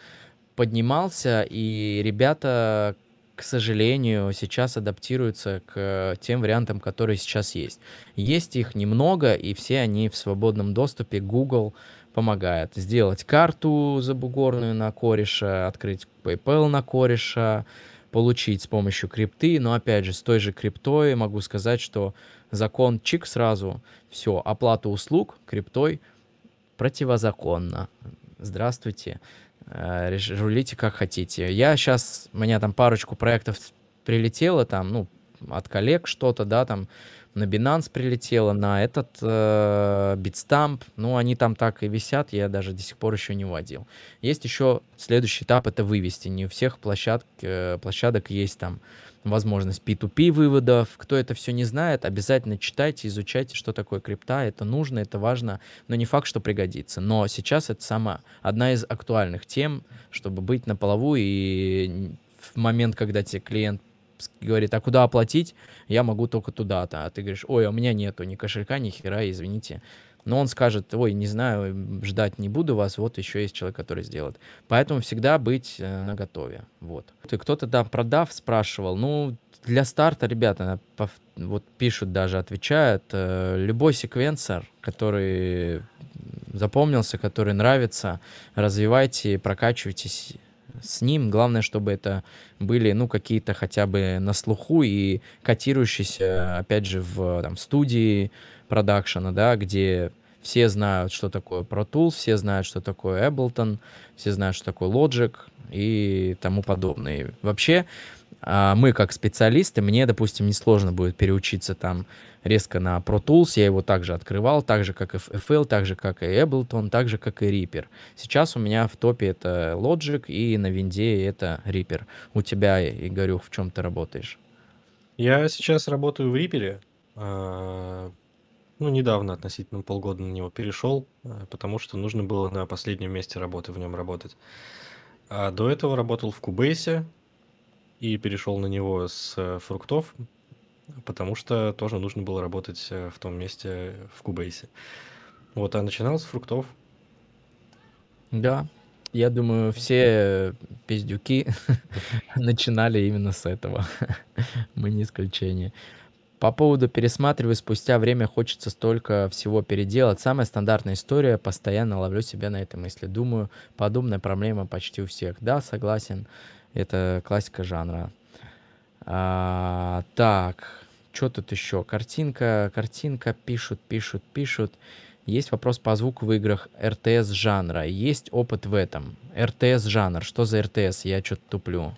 поднимался, и ребята, к сожалению, сейчас адаптируются к э, тем вариантам, которые сейчас есть. Есть их немного, и все они в свободном доступе. Google помогает сделать карту забугорную на кореша, открыть PayPal на кореша, получить с помощью крипты, но опять же, с той же криптой могу сказать, что закон чик сразу, все, оплата услуг криптой противозаконно. Здравствуйте. Э, рулите как хотите. Я сейчас, у меня там парочку проектов прилетело, там, ну, от коллег что-то, да, там, на Binance прилетело, на этот э, Bitstamp, ну, они там так и висят, я даже до сих пор еще не вводил. Есть еще следующий этап, это вывести, не у всех площадок, э, площадок есть там возможность P2P выводов. Кто это все не знает, обязательно читайте, изучайте, что такое крипта. Это нужно, это важно, но не факт, что пригодится. Но сейчас это сама одна из актуальных тем, чтобы быть на плаву и в момент, когда тебе клиент говорит, а куда оплатить, я могу только туда-то. А ты говоришь, ой, а у меня нету ни кошелька, ни хера, извините но он скажет, ой, не знаю, ждать не буду вас, вот еще есть человек, который сделает. Поэтому всегда быть э, на готове. Вот. И кто-то там, да, продав, спрашивал, ну, для старта, ребята, вот пишут даже, отвечают, э, любой секвенсор, который запомнился, который нравится, развивайте, прокачивайтесь с ним. Главное, чтобы это были, ну, какие-то хотя бы на слуху и котирующиеся, опять же, в там, студии, продакшена, да, где все знают, что такое Pro Tools, все знают, что такое Ableton, все знают, что такое Logic и тому подобное. И вообще, а, мы как специалисты, мне, допустим, несложно будет переучиться там резко на Pro Tools, я его также открывал, так же, как и FL, так же, как и Ableton, так же, как и Reaper. Сейчас у меня в топе это Logic, и на винде это Reaper. У тебя, Игорюх, в чем ты работаешь? Я сейчас работаю в Reaper, а, ну, недавно относительно полгода на него перешел, э, потому что нужно было на последнем месте работы в нем работать. А до этого работал в Кубейсе и перешел на него с э, фруктов, потому что тоже нужно было работать э, в том месте в Кубейсе. Вот, а начинал с фруктов. Да, я думаю, все пиздюки начинали именно с этого. Мы не исключение. По поводу пересматриваю, спустя время хочется столько всего переделать. Самая стандартная история, постоянно ловлю себя на этой мысли. Думаю, подобная проблема почти у всех. Да, согласен, это классика жанра. А, так, что тут еще? Картинка, картинка, пишут, пишут, пишут. Есть вопрос по звуку в играх РТС жанра. Есть опыт в этом. РТС жанр. Что за РТС? Я что-то туплю.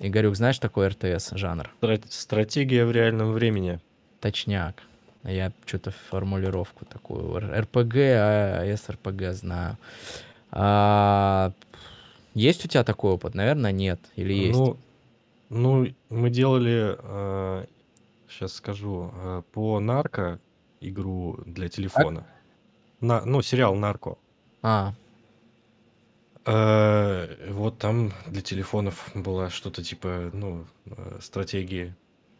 Игорюк, знаешь такой РТС жанр? Стратегия в реальном времени. Точняк. Я что-то формулировку такую. РПГ, а СРПГ знаю. А, есть у тебя такой опыт? Наверное, нет. Или есть? Ну, ну мы делали, э, а, сейчас скажу, э, по нарко игру для телефона. На, ну, сериал «Нарко». А, Э, вот там для телефонов была что-то типа, ну, э, стратегии.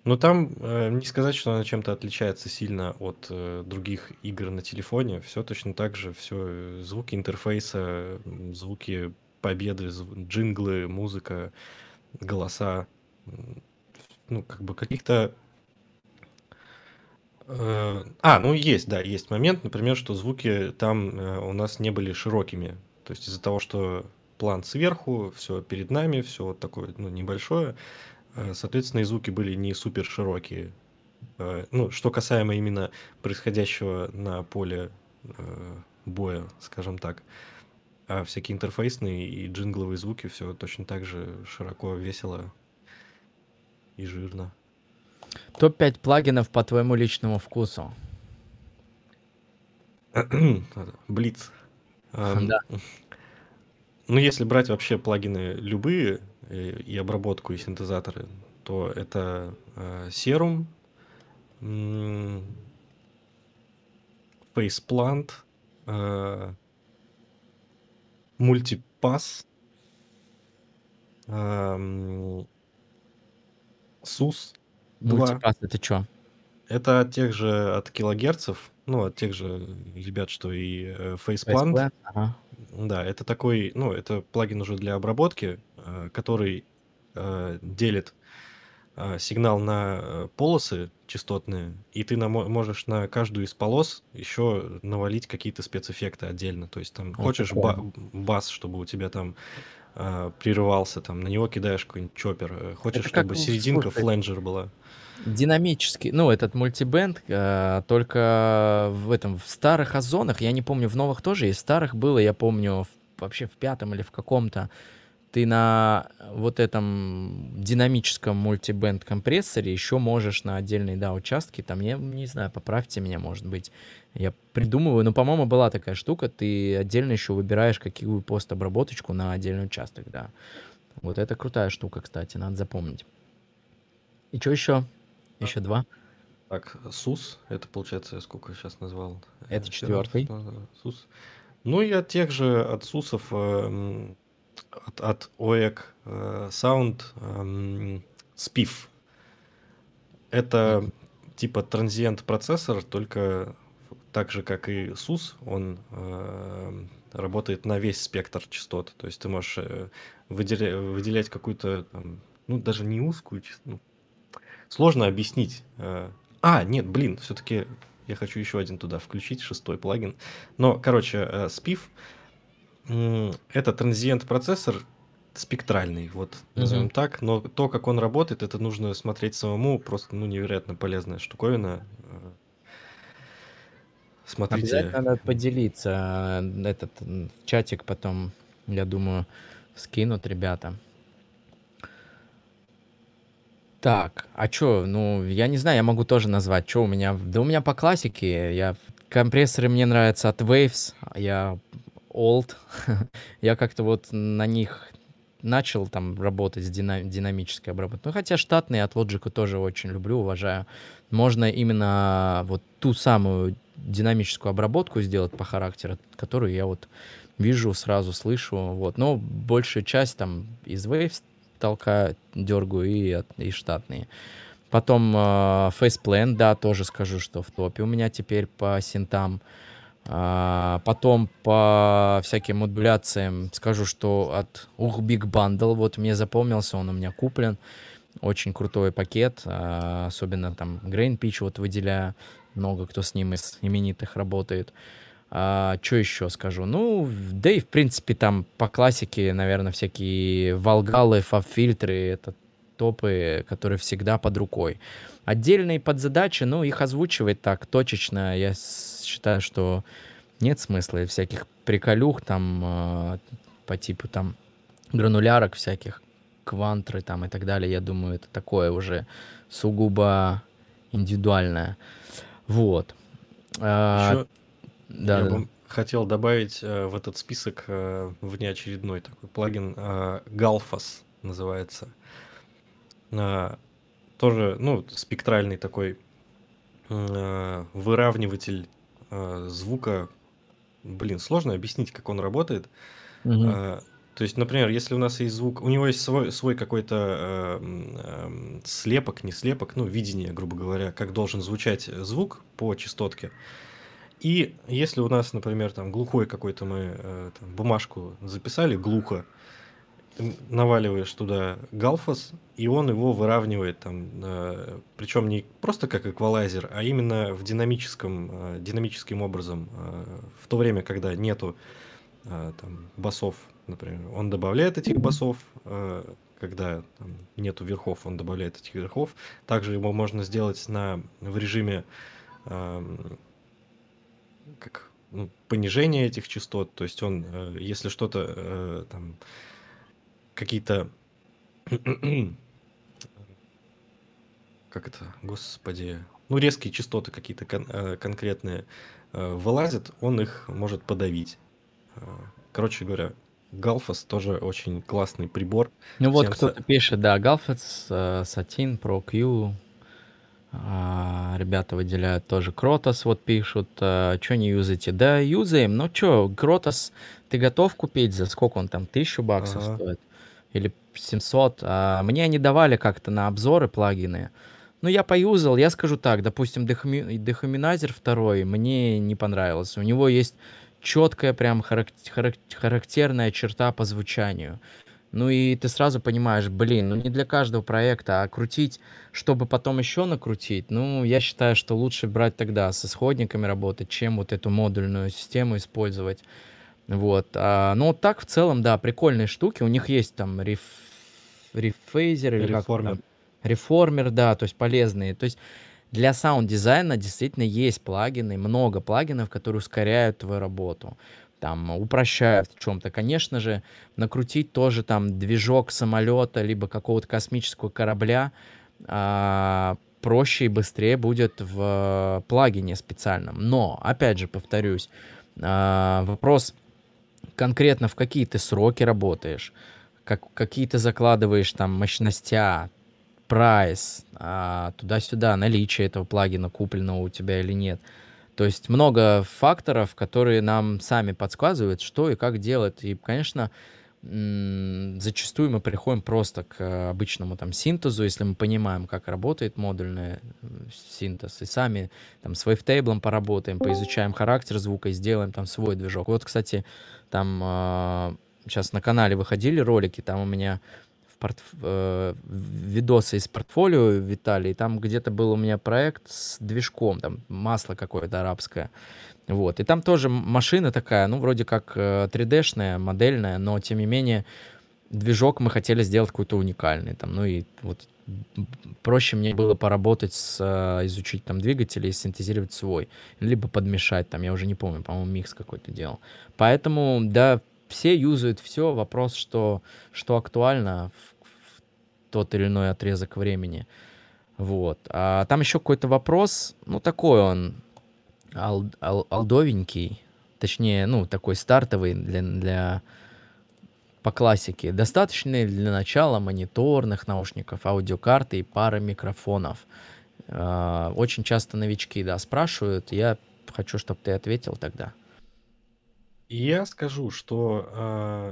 Но там э, не сказать, что она чем-то отличается сильно от других игр на телефоне. Все точно так же, все звуки интерфейса, звуки победы, зв- джинглы, музыка, голоса. Ну, как бы каких-то А, ну есть, да, есть момент, например, что звуки там у нас не были широкими. То есть из-за того, что план сверху, все перед нами, все вот такое ну, небольшое, э, соответственно, и звуки были не супер широкие. Э, ну, что касаемо именно происходящего на поле э, боя, скажем так. А всякие интерфейсные и джингловые звуки все точно так же широко, весело и жирно. Топ-5 плагинов по твоему личному вкусу. Блиц. Да. Ну, если брать вообще плагины любые э, и обработку, и синтезаторы, то это э, Serum, Faceplant, э, Multipass, SUS. Multipass это что? Это от тех же, от килогерцев, ну, от тех же ребят, что и Faceplant. Э, Faceplant ага. Да, это такой, ну, это плагин уже для обработки, э, который э, делит сигнал на полосы частотные, и ты на, можешь на каждую из полос еще навалить какие-то спецэффекты отдельно. То есть там вот хочешь ба- бас, чтобы у тебя там э, прерывался, там на него кидаешь какой-нибудь чопер. Хочешь, это чтобы серединка слушай, фленджер была динамический, ну, этот мультибенд, э, только в этом, в старых озонах, я не помню, в новых тоже есть, старых было, я помню, в, вообще в пятом или в каком-то, ты на вот этом динамическом мультибенд компрессоре еще можешь на отдельные, да, участки, там, я не знаю, поправьте меня, может быть, я придумываю, но, по-моему, была такая штука, ты отдельно еще выбираешь, какую постобработочку на отдельный участок, да. Вот это крутая штука, кстати, надо запомнить. И что еще? Еще два. Так, СУС, это получается, я сколько сейчас назвал? Э, это четвертый. СУС. Ну и от тех же, от СУСов, э, от, от ОЭК э, Sound SPIF. Это типа транзиент процессор, только так же, как и SUS, он работает на весь спектр частот. То есть ты можешь выделя- выделять какую-то, ну даже не узкую, ну, сложно объяснить. Э, а, нет, блин, все-таки я хочу еще один туда включить, шестой плагин. Но, короче, SPIF э, – это транзиент процессор спектральный, вот назовем mm-hmm. так. Но то, как он работает, это нужно смотреть самому. Просто, ну, невероятно полезная штуковина. Э, смотрите. Обязательно надо поделиться этот чатик потом, я думаю, скинут ребята. Так, а чё, ну, я не знаю, я могу тоже назвать, чё у меня, да у меня по классике, я, компрессоры мне нравятся от Waves, а я old, я как-то вот на них начал там работать с дина- динамической обработкой. Ну, хотя штатные от Logic тоже очень люблю, уважаю. Можно именно вот ту самую динамическую обработку сделать по характеру, которую я вот вижу, сразу слышу, вот. Но большая часть там из Waves толкаю, дергаю и, и штатные. Потом э, фейсплен, да, тоже скажу, что в топе у меня теперь по синтам. Э, потом по всяким модуляциям скажу, что от Ух Биг Бандл, вот мне запомнился, он у меня куплен. Очень крутой пакет, э, особенно там Grain Pitch вот выделяю, много кто с ним из именитых работает. Э, а, что еще скажу? Ну, да и, в принципе, там по классике, наверное, всякие Волгалы, Фабфильтры, это топы, которые всегда под рукой. Отдельные подзадачи, ну, их озвучивать так точечно, я считаю, что нет смысла всяких приколюх там а, по типу там гранулярок всяких, квантры там и так далее. Я думаю, это такое уже сугубо индивидуальное. Вот. А, еще, да, Я да. бы хотел добавить э, в этот список э, внеочередной такой плагин э, Galfas называется. Э, тоже, ну, спектральный такой э, выравниватель э, звука. Блин, сложно объяснить, как он работает. Угу. Э, то есть, например, если у нас есть звук, у него есть свой, свой какой-то э, э, слепок, не слепок, ну, видение, грубо говоря, как должен звучать звук по частотке. Э, и если у нас, например, там глухой какой-то мы э, там, бумажку записали глухо, наваливаешь туда галфос, и он его выравнивает там, э, причем не просто как эквалайзер, а именно в динамическом, э, динамическим образом, э, в то время, когда нету э, там, басов, например, он добавляет этих басов, э, когда там, нету верхов, он добавляет этих верхов. Также его можно сделать на, в режиме э, как ну, понижение этих частот, то есть он, э, если что-то э, там какие-то как это, господи, ну резкие частоты какие-то кон- э, конкретные э, вылазят, он их может подавить. Э, короче говоря, Галфас тоже очень классный прибор. Ну вот кто-то со... пишет, да, Галфас, э, Сатин, Q а, ребята выделяют тоже. Кротос вот пишут, а, э, что не юзаете? Да, юзаем. но что, Кротос, ты готов купить за сколько он там, тысячу баксов ага. стоит? Или 700? А, мне они давали как-то на обзоры плагины. Ну, я поюзал, я скажу так, допустим, дехуми... дехуминайзер второй мне не понравился. У него есть четкая прям характерная черта по звучанию. Ну и ты сразу понимаешь, блин, ну не для каждого проекта, а крутить, чтобы потом еще накрутить, ну я считаю, что лучше брать тогда с исходниками работать, чем вот эту модульную систему использовать. Вот. А, ну вот так в целом, да, прикольные штуки. У них есть там реф... рефейзер или реформер. Как, реформер, да, то есть полезные. То есть для саунд-дизайна действительно есть плагины, много плагинов, которые ускоряют твою работу там упрощают в чем-то. Конечно же, накрутить тоже там движок самолета, либо какого-то космического корабля э, проще и быстрее будет в плагине специальном. Но, опять же, повторюсь, э, вопрос конкретно в какие ты сроки работаешь, как, какие ты закладываешь там мощностя, прайс, э, туда-сюда, наличие этого плагина купленного у тебя или нет – то есть много факторов, которые нам сами подсказывают, что и как делать. И, конечно, зачастую мы приходим просто к э, обычному там синтезу, если мы понимаем, как работает модульный синтез, и сами там с Wavetable поработаем, поизучаем характер звука и сделаем там свой движок. Вот, кстати, там сейчас а, на канале выходили ролики, там у меня портф... э, видосы из портфолио Виталий, там где-то был у меня проект с движком, там масло какое-то арабское. Вот. И там тоже машина такая, ну, вроде как 3D-шная, э, модельная, но тем не менее движок мы хотели сделать какой-то уникальный. Там, ну и вот проще мне было поработать с, э, изучить там двигатели и синтезировать свой, либо подмешать там, я уже не помню, по-моему, микс какой-то делал. Поэтому, да, все юзают все, вопрос, что, что актуально в, в тот или иной отрезок времени. Вот. А там еще какой-то вопрос, ну, такой он, ал, ал, алдовенький, точнее, ну, такой стартовый для, для по классике. Достаточно для начала мониторных наушников, аудиокарты и пары микрофонов. А, очень часто новички, да, спрашивают. Я хочу, чтобы ты ответил тогда. Я скажу, что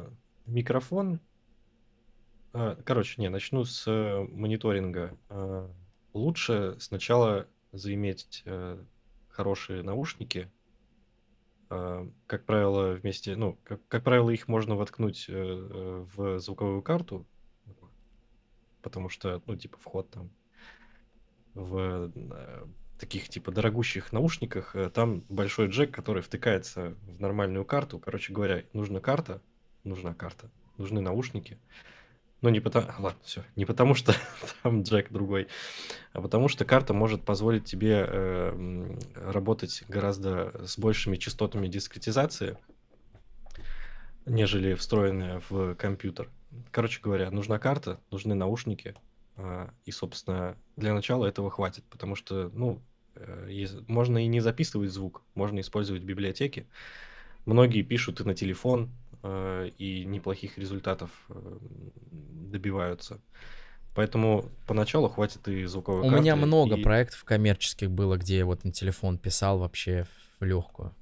э, микрофон... Э, короче, не, начну с э, мониторинга. Э, лучше сначала заиметь э, хорошие наушники. Э, как правило, вместе... Ну, как, как правило, их можно воткнуть э, э в звуковую карту, потому что, ну, типа, вход там в э, таких типа дорогущих наушниках, э, там большой джек, который втыкается в нормальную карту. Короче говоря, нужна карта, нужна карта, нужны наушники. Ну, не потому... А, ладно, все. Не потому, что там джек другой, а потому что карта может позволить тебе э, работать гораздо с большими частотами дискретизации, нежели встроенная в компьютер. Короче говоря, нужна карта, нужны наушники, э, и, собственно, для начала этого хватит, потому что, ну, Э, можно и не записывать звук, можно использовать библиотеки. Многие пишут и на телефон, э, и неплохих результатов э, добиваются. Поэтому поначалу хватит и звуковой У карты. меня много и... проектов коммерческих было, где я вот на телефон писал вообще в легкую.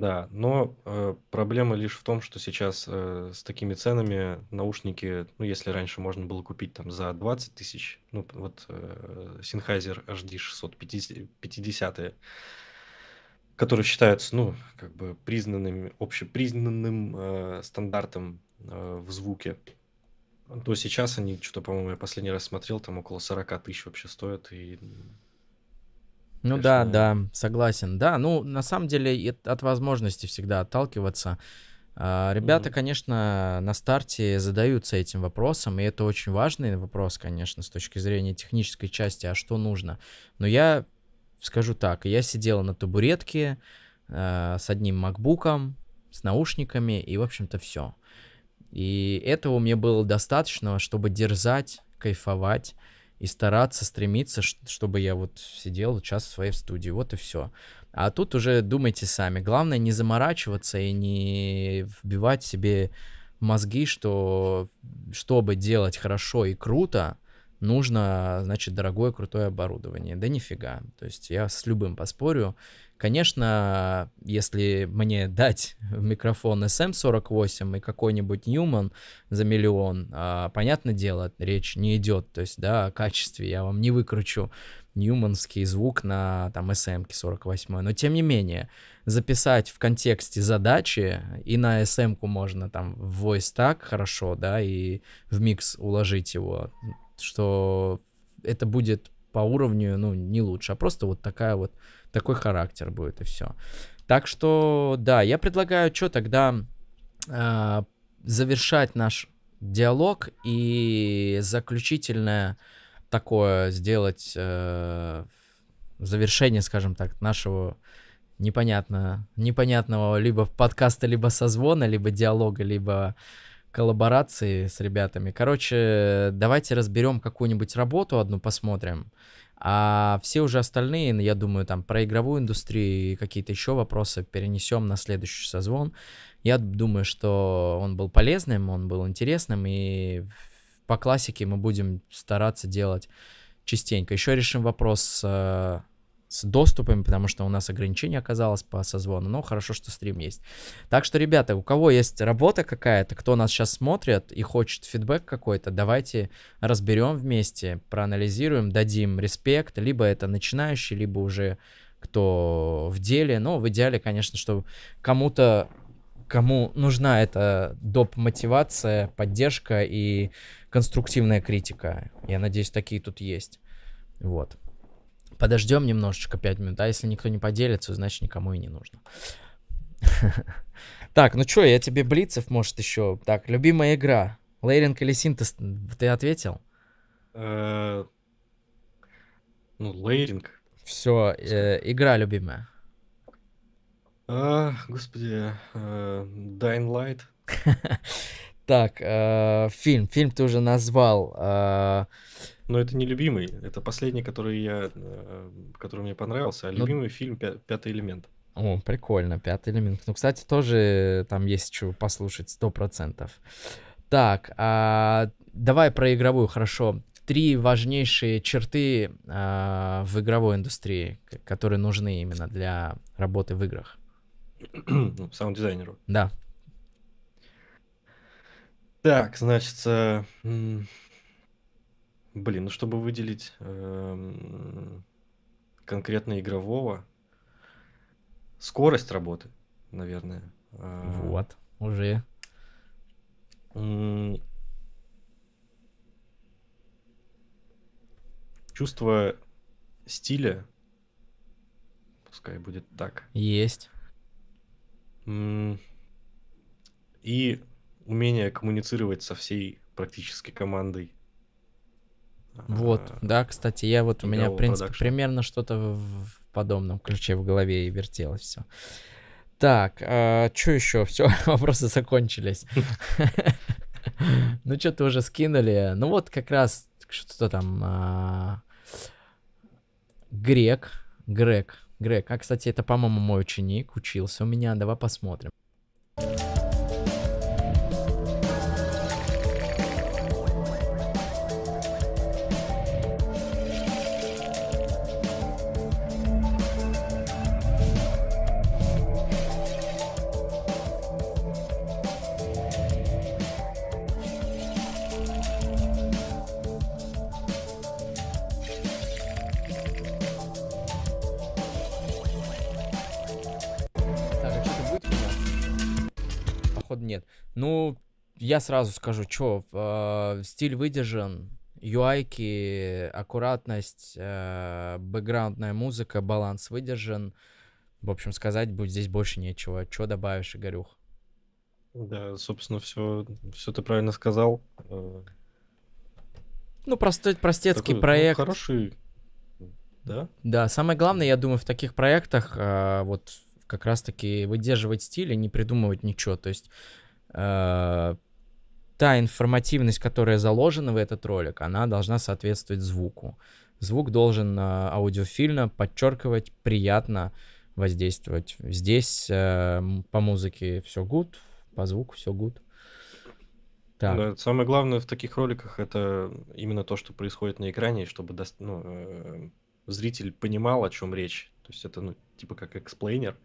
Да, но э, проблема лишь в том, что сейчас э, с такими ценами наушники, ну, если раньше можно было купить там за 20 тысяч, ну, вот э, Sennheiser HD 650, которые считаются, ну, как бы признанным общепризнанным э, стандартом э, в звуке, то сейчас они, что-то, по-моему, я последний раз смотрел, там около 40 тысяч вообще стоят, и ну да, да, согласен. Да, ну на самом деле от возможности всегда отталкиваться. А, ребята, mm-hmm. конечно, на старте задаются этим вопросом, и это очень важный вопрос, конечно, с точки зрения технической части, а что нужно. Но я скажу так, я сидел на табуретке э, с одним макбуком, с наушниками, и, в общем-то, все. И этого мне было достаточно, чтобы дерзать, кайфовать, и стараться, стремиться, чтобы я вот сидел час в своей студии, вот и все. А тут уже думайте сами. Главное не заморачиваться и не вбивать себе мозги, что чтобы делать хорошо и круто, нужно, значит, дорогое крутое оборудование. Да нифига. То есть я с любым поспорю. Конечно, если мне дать микрофон SM48 эм и какой-нибудь Ньюман за миллион, а, понятное дело, речь не идет, то есть, да, о качестве я вам не выкручу ньюманский звук на там SM 48, но тем не менее записать в контексте задачи и на SM можно там в voice так хорошо, да, и в микс уложить его, что это будет по уровню, ну, не лучше, а просто вот такая вот такой характер будет и все. Так что, да, я предлагаю, что тогда э, завершать наш диалог и заключительное такое сделать э, завершение, скажем так, нашего непонятно, непонятного либо подкаста, либо созвона, либо диалога, либо коллаборации с ребятами. Короче, давайте разберем какую-нибудь работу одну, посмотрим. А все уже остальные, я думаю, там про игровую индустрию и какие-то еще вопросы перенесем на следующий созвон. Я думаю, что он был полезным, он был интересным, и по классике мы будем стараться делать частенько. Еще решим вопрос с э, с доступами, потому что у нас ограничение оказалось по созвону, но хорошо, что стрим есть. Так что, ребята, у кого есть работа какая-то, кто нас сейчас смотрит и хочет фидбэк какой-то, давайте разберем вместе, проанализируем, дадим респект, либо это начинающий, либо уже кто в деле, но в идеале, конечно, чтобы кому-то кому нужна эта доп. мотивация, поддержка и конструктивная критика. Я надеюсь, такие тут есть. Вот подождем немножечко 5 минут, а если никто не поделится, значит никому и не нужно. Так, ну что, я тебе Блицев, может, еще. Так, любимая игра. Лейринг или Синтез, ты ответил? Э, ну, Лейринг. Все, э, игра любимая. А, Господи, э, Dying Light. Так, фильм. Фильм ты уже назвал. Но это не любимый, это последний, который я, э, который мне понравился, а Но... Ну любимый фильм «Пятый элемент». О, прикольно, «Пятый элемент». Ну, кстати, тоже э, там есть что послушать, сто процентов. Так, а, давай про игровую, хорошо. Три важнейшие черты а, в игровой индустрии, которые нужны именно для работы в играх. Ну, саунд-дизайнеру. Да. Так, значит, э, Блин, ну чтобы выделить эм, конкретно игрового, скорость работы, наверное. Э, Вот, уже. м, Чувство стиля, пускай будет так, Есть. м, и умение коммуницировать со всей практически командой. Вот, да, кстати, я вот у меня, в принципе, продакшн. примерно что-то в подобном ключе в голове и вертелось все. Так, э, что еще? Все, вопросы закончились. Ну, что-то уже скинули. Ну, вот как раз что-то там... А, грек, Грег, Грег. А, кстати, это, по-моему, мой ученик учился у меня. Давай посмотрим. я сразу скажу, что э, стиль выдержан, юайки, аккуратность, э, бэкграундная музыка, баланс выдержан. В общем, сказать будет здесь больше нечего. Что добавишь, Игорюх? Да, собственно, все, все ты правильно сказал. Э, ну, простой, простецкий Такой, ну, проект. Ну, хороший, да? Да, самое главное, я думаю, в таких проектах э, вот как раз-таки выдерживать стиль и не придумывать ничего. То есть э, та информативность, которая заложена в этот ролик, она должна соответствовать звуку. Звук должен э, аудиофильно подчеркивать, приятно воздействовать. Здесь э, по музыке все good, по звуку все good. Так. Да, самое главное в таких роликах это именно то, что происходит на экране, чтобы до... ну, э, зритель понимал, о чем речь. То есть это ну, типа как эксплейнер,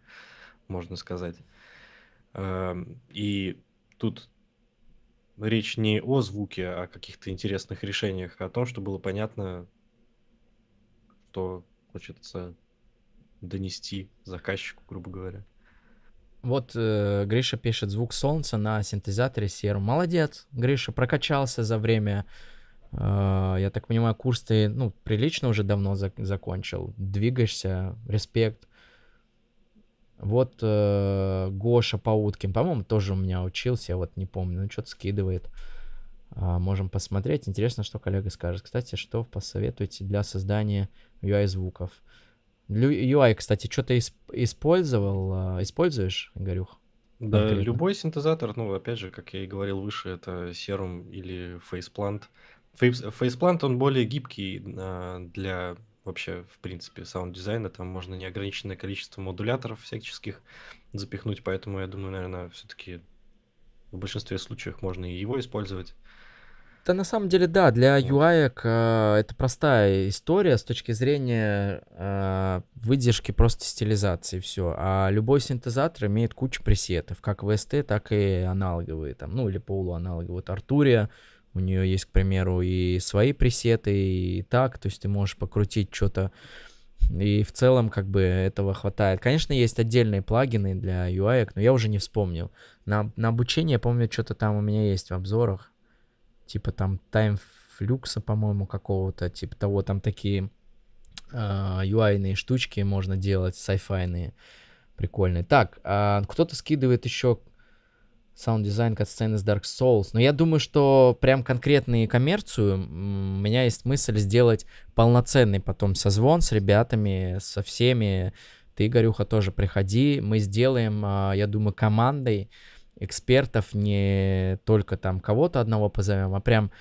можно сказать. Э, и тут речь не о звуке, а о каких-то интересных решениях, а о том, что было понятно, что хочется донести заказчику, грубо говоря. Вот э, Гриша пишет звук солнца на синтезаторе Sierra. Молодец, Гриша, прокачался за время. Э, я так понимаю, курс ты ну, прилично уже давно за- закончил. Двигаешься, респект. Вот э, Гоша Пауткин, по-моему, тоже у меня учился, я вот не помню, ну что-то скидывает. А, можем посмотреть. Интересно, что коллега скажет. Кстати, что посоветуете для создания UI-звуков? UI, кстати, что ты использовал, а, используешь, Игорюх? Да, конкретно? любой синтезатор, ну, опять же, как я и говорил выше, это Serum или Faceplant. Faceplant он более гибкий а, для вообще, в принципе, саунд-дизайна. Там можно неограниченное количество модуляторов всяческих запихнуть, поэтому я думаю, наверное, все-таки в большинстве случаев можно и его использовать. Да, на самом деле, да, для UI э, а, это простая история с точки зрения э, выдержки просто стилизации, все. А любой синтезатор имеет кучу пресетов, как VST, так и аналоговые, там, ну или полуаналоговые, вот Артурия у нее есть, к примеру, и свои пресеты, и так, то есть ты можешь покрутить что-то. И в целом, как бы, этого хватает. Конечно, есть отдельные плагины для UI, но я уже не вспомнил. На, на обучение, я помню, что-то там у меня есть в обзорах. Типа там таймфлюкса, по-моему, какого-то, типа того, там такие э, а, UI-ные штучки можно делать, sci-fi-ные. Прикольные. Так, э, кто-то скидывает еще саунд-дизайн катсцены с Dark Souls. Но я думаю, что прям конкретные коммерцию у меня есть мысль сделать полноценный потом созвон с ребятами, со всеми. Ты, Горюха, тоже приходи. Мы сделаем, а, я думаю, командой экспертов, не только там кого-то одного позовем, а прям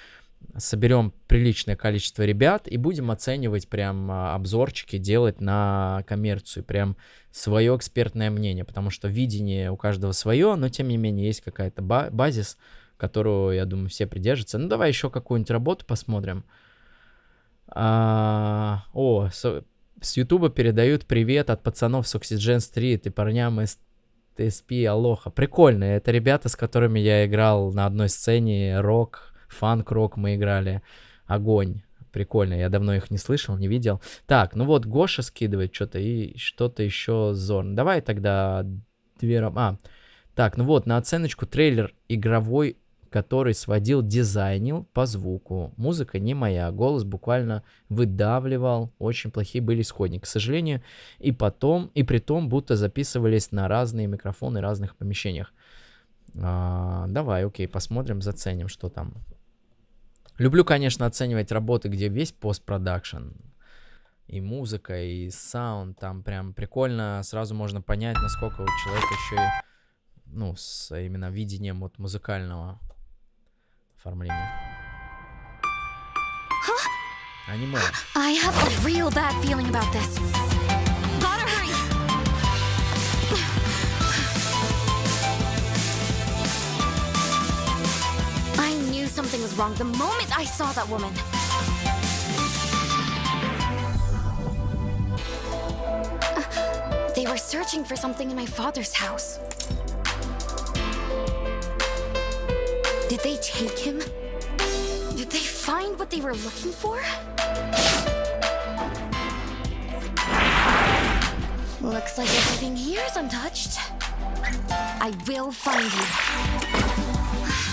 соберем приличное количество ребят и будем оценивать прям а, обзорчики делать на коммерцию, прям свое экспертное мнение, потому что видение у каждого свое, но тем не менее есть какая-то базис, которую, я думаю, все придержатся. Ну, давай еще какую-нибудь работу посмотрим. А, о, с, с Ютуба передают привет от пацанов с Oxygen Street и парням из TSP Алоха. Прикольно, это ребята, с которыми я играл на одной сцене рок фанк-рок мы играли, огонь. Прикольно, я давно их не слышал, не видел. Так, ну вот Гоша скидывает что-то и что-то еще Зорн. Давай тогда две... А, так, ну вот, на оценочку трейлер игровой который сводил дизайнил по звуку. Музыка не моя, голос буквально выдавливал, очень плохие были исходники, к сожалению. И потом, и при том, будто записывались на разные микрофоны в разных помещениях. А, давай, окей, посмотрим, заценим, что там. Люблю, конечно, оценивать работы, где весь постпродакшн, и музыка, и саунд, там прям прикольно, сразу можно понять, насколько у человека еще и, ну, с именно видением вот музыкального оформления. Аниме. I have a real bad feeling about this. something was wrong the moment I saw that woman. they were searching for something in my father's house. Did they take him? Did they find what they were looking for? Looks like everything here is untouched. I will find you.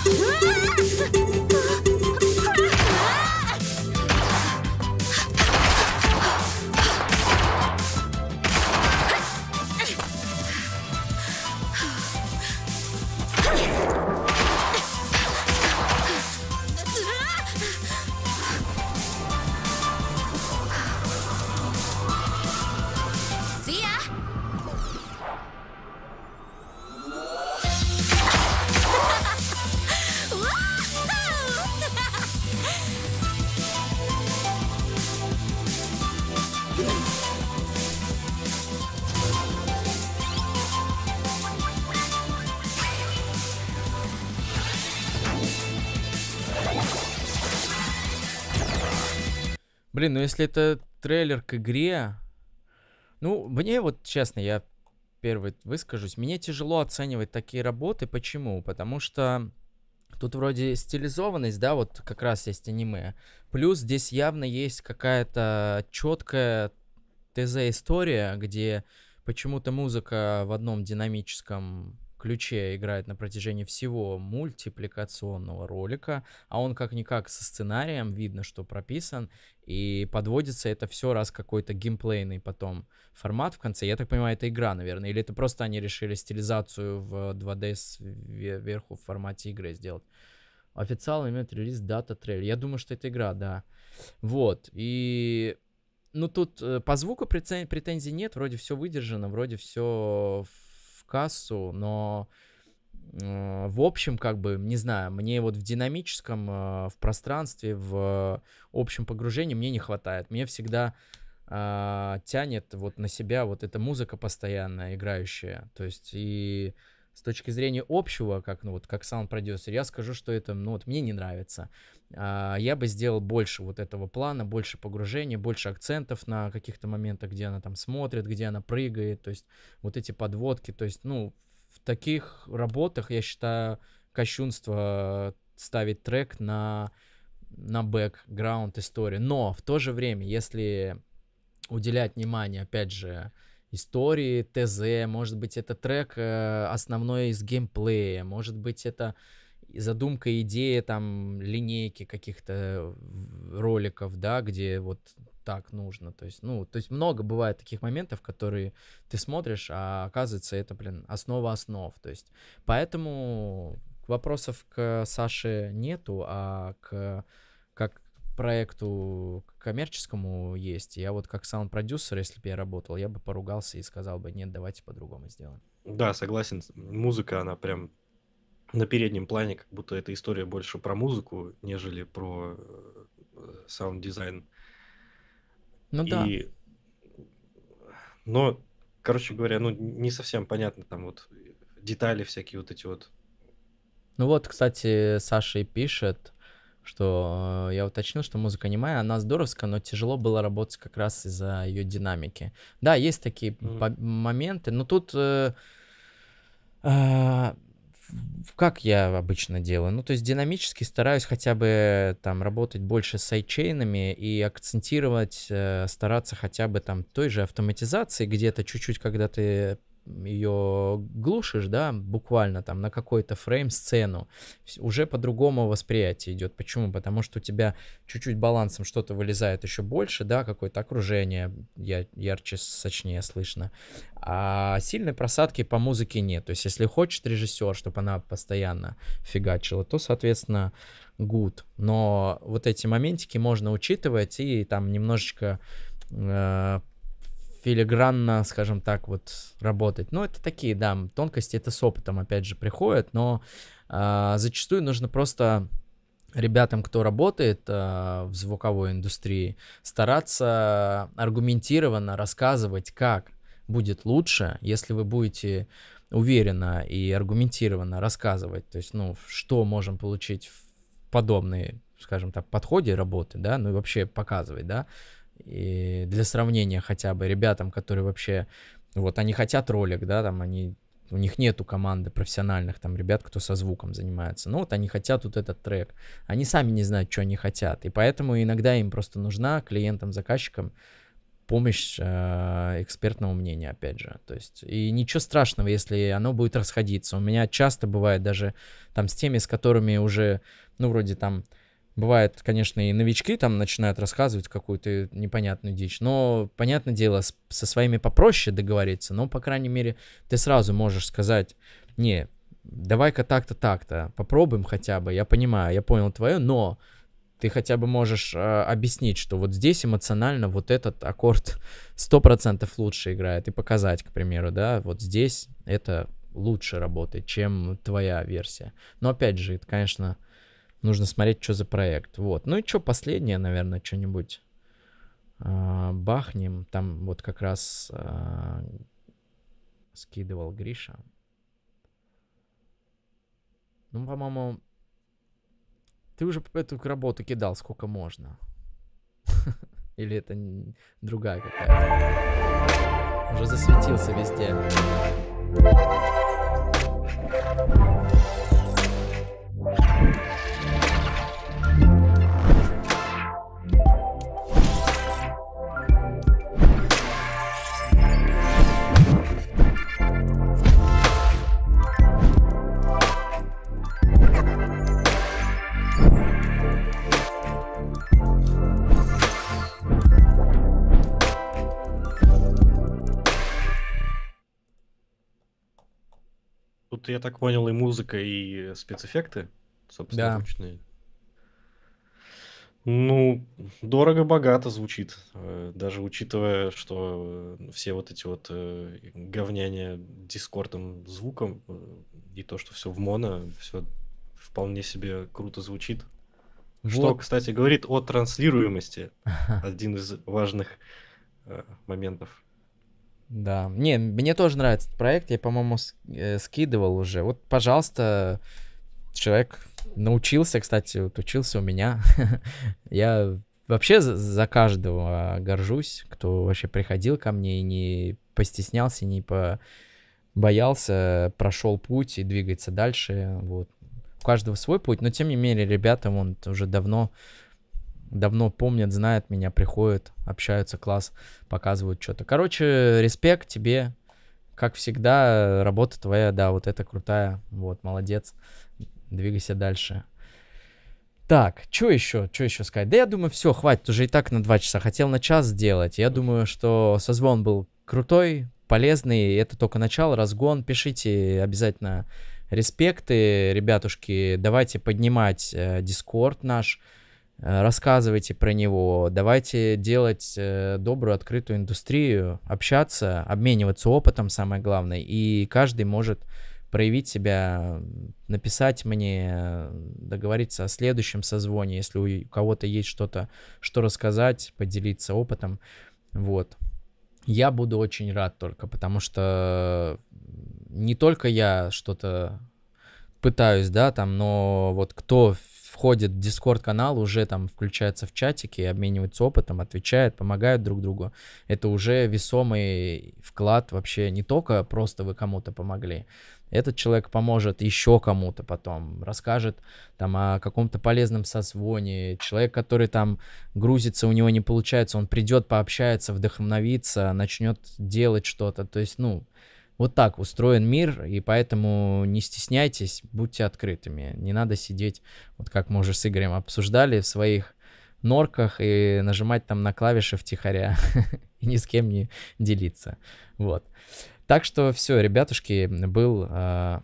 Ah! Блин, ну если это трейлер к игре... Ну, мне вот, честно, я первый выскажусь. Мне тяжело оценивать такие работы. Почему? Потому что тут вроде стилизованность, да, вот как раз есть аниме. Плюс здесь явно есть какая-то четкая ТЗ-история, где почему-то музыка в одном динамическом ключе играет на протяжении всего мультипликационного ролика, а он как-никак со сценарием видно, что прописан, и подводится это все раз какой-то геймплейный потом формат в конце. Я так понимаю, это игра, наверное, или это просто они решили стилизацию в 2D сверху в формате игры сделать. Официал имеет релиз дата трейлер. Я думаю, что это игра, да. Вот, и ну тут э, по звуку претензий нет, вроде все выдержано, вроде все в кассу, но э, в общем, как бы, не знаю, мне вот в динамическом, э, в пространстве, в общем погружении мне не хватает. Мне всегда э, тянет вот на себя вот эта музыка постоянная играющая. То есть и с точки зрения общего, как, ну, вот, как саунд-продюсер, я скажу, что это, ну, вот, мне не нравится. А, я бы сделал больше вот этого плана, больше погружения, больше акцентов на каких-то моментах, где она там смотрит, где она прыгает, то есть вот эти подводки, то есть, ну, в таких работах, я считаю, кощунство ставить трек на на бэкграунд истории. Но в то же время, если уделять внимание, опять же, истории, ТЗ, может быть, это трек э, основной из геймплея, может быть, это задумка, идея там линейки каких-то роликов, да, где вот так нужно. То есть, ну, то есть много бывает таких моментов, которые ты смотришь, а оказывается, это, блин, основа основ. То есть, поэтому вопросов к Саше нету, а к проекту коммерческому есть. Я вот как саунд-продюсер, если бы я работал, я бы поругался и сказал бы, нет, давайте по-другому сделаем. Да, согласен. Музыка, она прям на переднем плане, как будто эта история больше про музыку, нежели про э, саунд-дизайн. Ну и... да. Но, короче говоря, ну не совсем понятно там вот детали всякие вот эти вот. Ну вот, кстати, Саша и пишет, что э, я уточнил, что музыка не моя, она здоровская, но тяжело было работать как раз из-за ее динамики. Да, есть такие mm-hmm. моменты, но тут э, э, как я обычно делаю? Ну, то есть динамически стараюсь хотя бы там работать больше с сайдчейнами и акцентировать, э, стараться хотя бы там той же автоматизации где-то чуть-чуть, когда ты ее глушишь, да, буквально там на какой-то фрейм сцену, уже по-другому восприятие идет. Почему? Потому что у тебя чуть-чуть балансом что-то вылезает еще больше, да, какое-то окружение я, ярче, сочнее слышно. А сильной просадки по музыке нет. То есть, если хочет режиссер, чтобы она постоянно фигачила, то, соответственно, good. Но вот эти моментики можно учитывать и там немножечко э, филигранно, скажем так, вот работать. Но ну, это такие, да, тонкости, это с опытом, опять же, приходят, но э, зачастую нужно просто ребятам, кто работает э, в звуковой индустрии, стараться аргументированно рассказывать, как будет лучше, если вы будете уверенно и аргументированно рассказывать, то есть, ну, что можем получить в подобной, скажем так, подходе работы, да, ну и вообще показывать, да, и для сравнения хотя бы ребятам, которые вообще, вот они хотят ролик, да, там они, у них нету команды профессиональных там ребят, кто со звуком занимается. Ну вот они хотят вот этот трек. Они сами не знают, что они хотят. И поэтому иногда им просто нужна клиентам, заказчикам помощь э, экспертного мнения, опять же. То есть, и ничего страшного, если оно будет расходиться. У меня часто бывает даже там с теми, с которыми уже, ну, вроде там, бывает, конечно, и новички там начинают рассказывать какую-то непонятную дичь, но, понятное дело, с, со своими попроще договориться, но, по крайней мере, ты сразу можешь сказать, не, давай-ка так-то, так-то, попробуем хотя бы, я понимаю, я понял твое, но ты хотя бы можешь э, объяснить, что вот здесь эмоционально вот этот аккорд 100% лучше играет, и показать, к примеру, да, вот здесь это лучше работает, чем твоя версия. Но опять же, это, конечно, Нужно смотреть, что за проект. Вот. Ну и что, последнее, наверное, что-нибудь э, бахнем. Там вот как раз э, скидывал Гриша. Ну, по-моему, ты уже эту работу кидал, сколько можно. Или это другая какая-то? Уже засветился везде. Thank you. я так понял, и музыка, и спецэффекты, собственно, да. ручные. Ну, дорого-богато звучит, э, даже учитывая, что э, все вот эти вот э, говняния дискордом звуком и то, что все в моно, все вполне себе круто звучит. Вот. Что, кстати, говорит о транслируемости. Один из важных моментов. Да. Не, мне тоже нравится этот проект. Я, по-моему, э, скидывал уже. Вот, пожалуйста, человек научился, кстати, вот учился у меня. Я вообще за каждого а, горжусь, кто вообще приходил ко мне и не постеснялся, не боялся, прошел путь и двигается дальше. Вот. У каждого свой путь, но тем не менее, ребята, он уже давно давно помнят, знают меня, приходят, общаются, класс, показывают что-то. Короче, респект тебе, как всегда, работа твоя, да, вот это крутая, вот, молодец, двигайся дальше. Так, что еще, что еще сказать? Да я думаю, все, хватит, уже и так на два часа, хотел на час сделать. Я думаю, что созвон был крутой, полезный, это только начало, разгон, пишите обязательно респекты, ребятушки, давайте поднимать э, Дискорд э, наш, Э, рассказывайте про него, давайте делать э, добрую, открытую индустрию, общаться, обмениваться опытом, самое главное, и каждый может проявить себя, написать мне, э, договориться о следующем созвоне, если у кого-то есть что-то, что рассказать, поделиться опытом, вот. Я буду очень рад только, потому что не только я что-то пытаюсь, да, там, но вот кто входит в Дискорд-канал, уже там включается в чатики, обмениваются опытом, отвечают, помогают друг другу. Это уже весомый вклад вообще не только просто вы кому-то помогли, этот человек поможет еще кому-то потом, расскажет там о каком-то полезном созвоне, человек, который там грузится, у него не получается, он придет, пообщается, вдохновится, начнет делать что-то, то есть, ну, вот так устроен мир, и поэтому не стесняйтесь, будьте открытыми. Не надо сидеть, вот как мы уже с Игорем обсуждали, в своих норках и нажимать там на клавиши втихаря и ни с кем не делиться. Вот. Так что все, ребятушки, был э,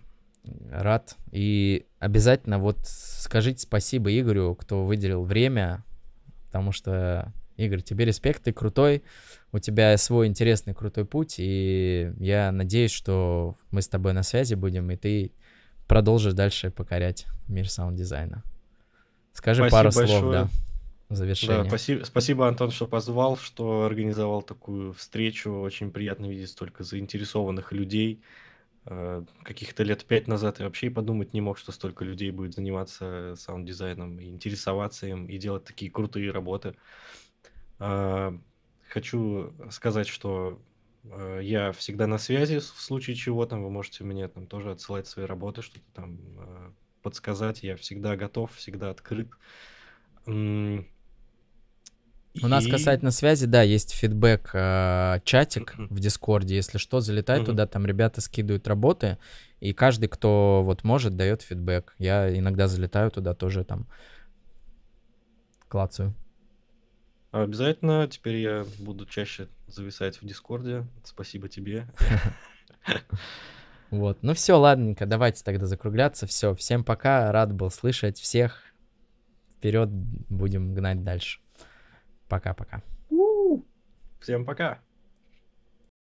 рад. И обязательно вот скажите спасибо Игорю, кто выделил время, потому что Игорь, тебе респект, ты крутой, у тебя свой интересный крутой путь, и я надеюсь, что мы с тобой на связи будем, и ты продолжишь дальше покорять мир саунд-дизайна. Скажи спасибо пару большое. слов, да, в завершение. Да, спасибо, спасибо, Антон, что позвал, что организовал такую встречу. Очень приятно видеть столько заинтересованных людей. Э, каких-то лет пять назад я вообще и подумать не мог, что столько людей будет заниматься саунд-дизайном, и интересоваться им, и делать такие крутые работы. А, хочу сказать, что а, я всегда на связи, в случае чего там вы можете мне там тоже отсылать свои работы, что-то там а, подсказать. Я всегда готов, всегда открыт. У и... нас касательно связи, да, есть фидбэк э, чатик mm-hmm. в Дискорде. Если что, залетай mm-hmm. туда, там ребята скидывают работы, и каждый, кто вот может, дает фидбэк. Я иногда залетаю туда тоже там клацаю. Обязательно. Теперь я буду чаще зависать в Дискорде. Спасибо тебе. Вот. Ну все, ладненько, давайте тогда закругляться. Все, всем пока. Рад был слышать всех. Вперед будем гнать дальше. Пока-пока. Всем пока.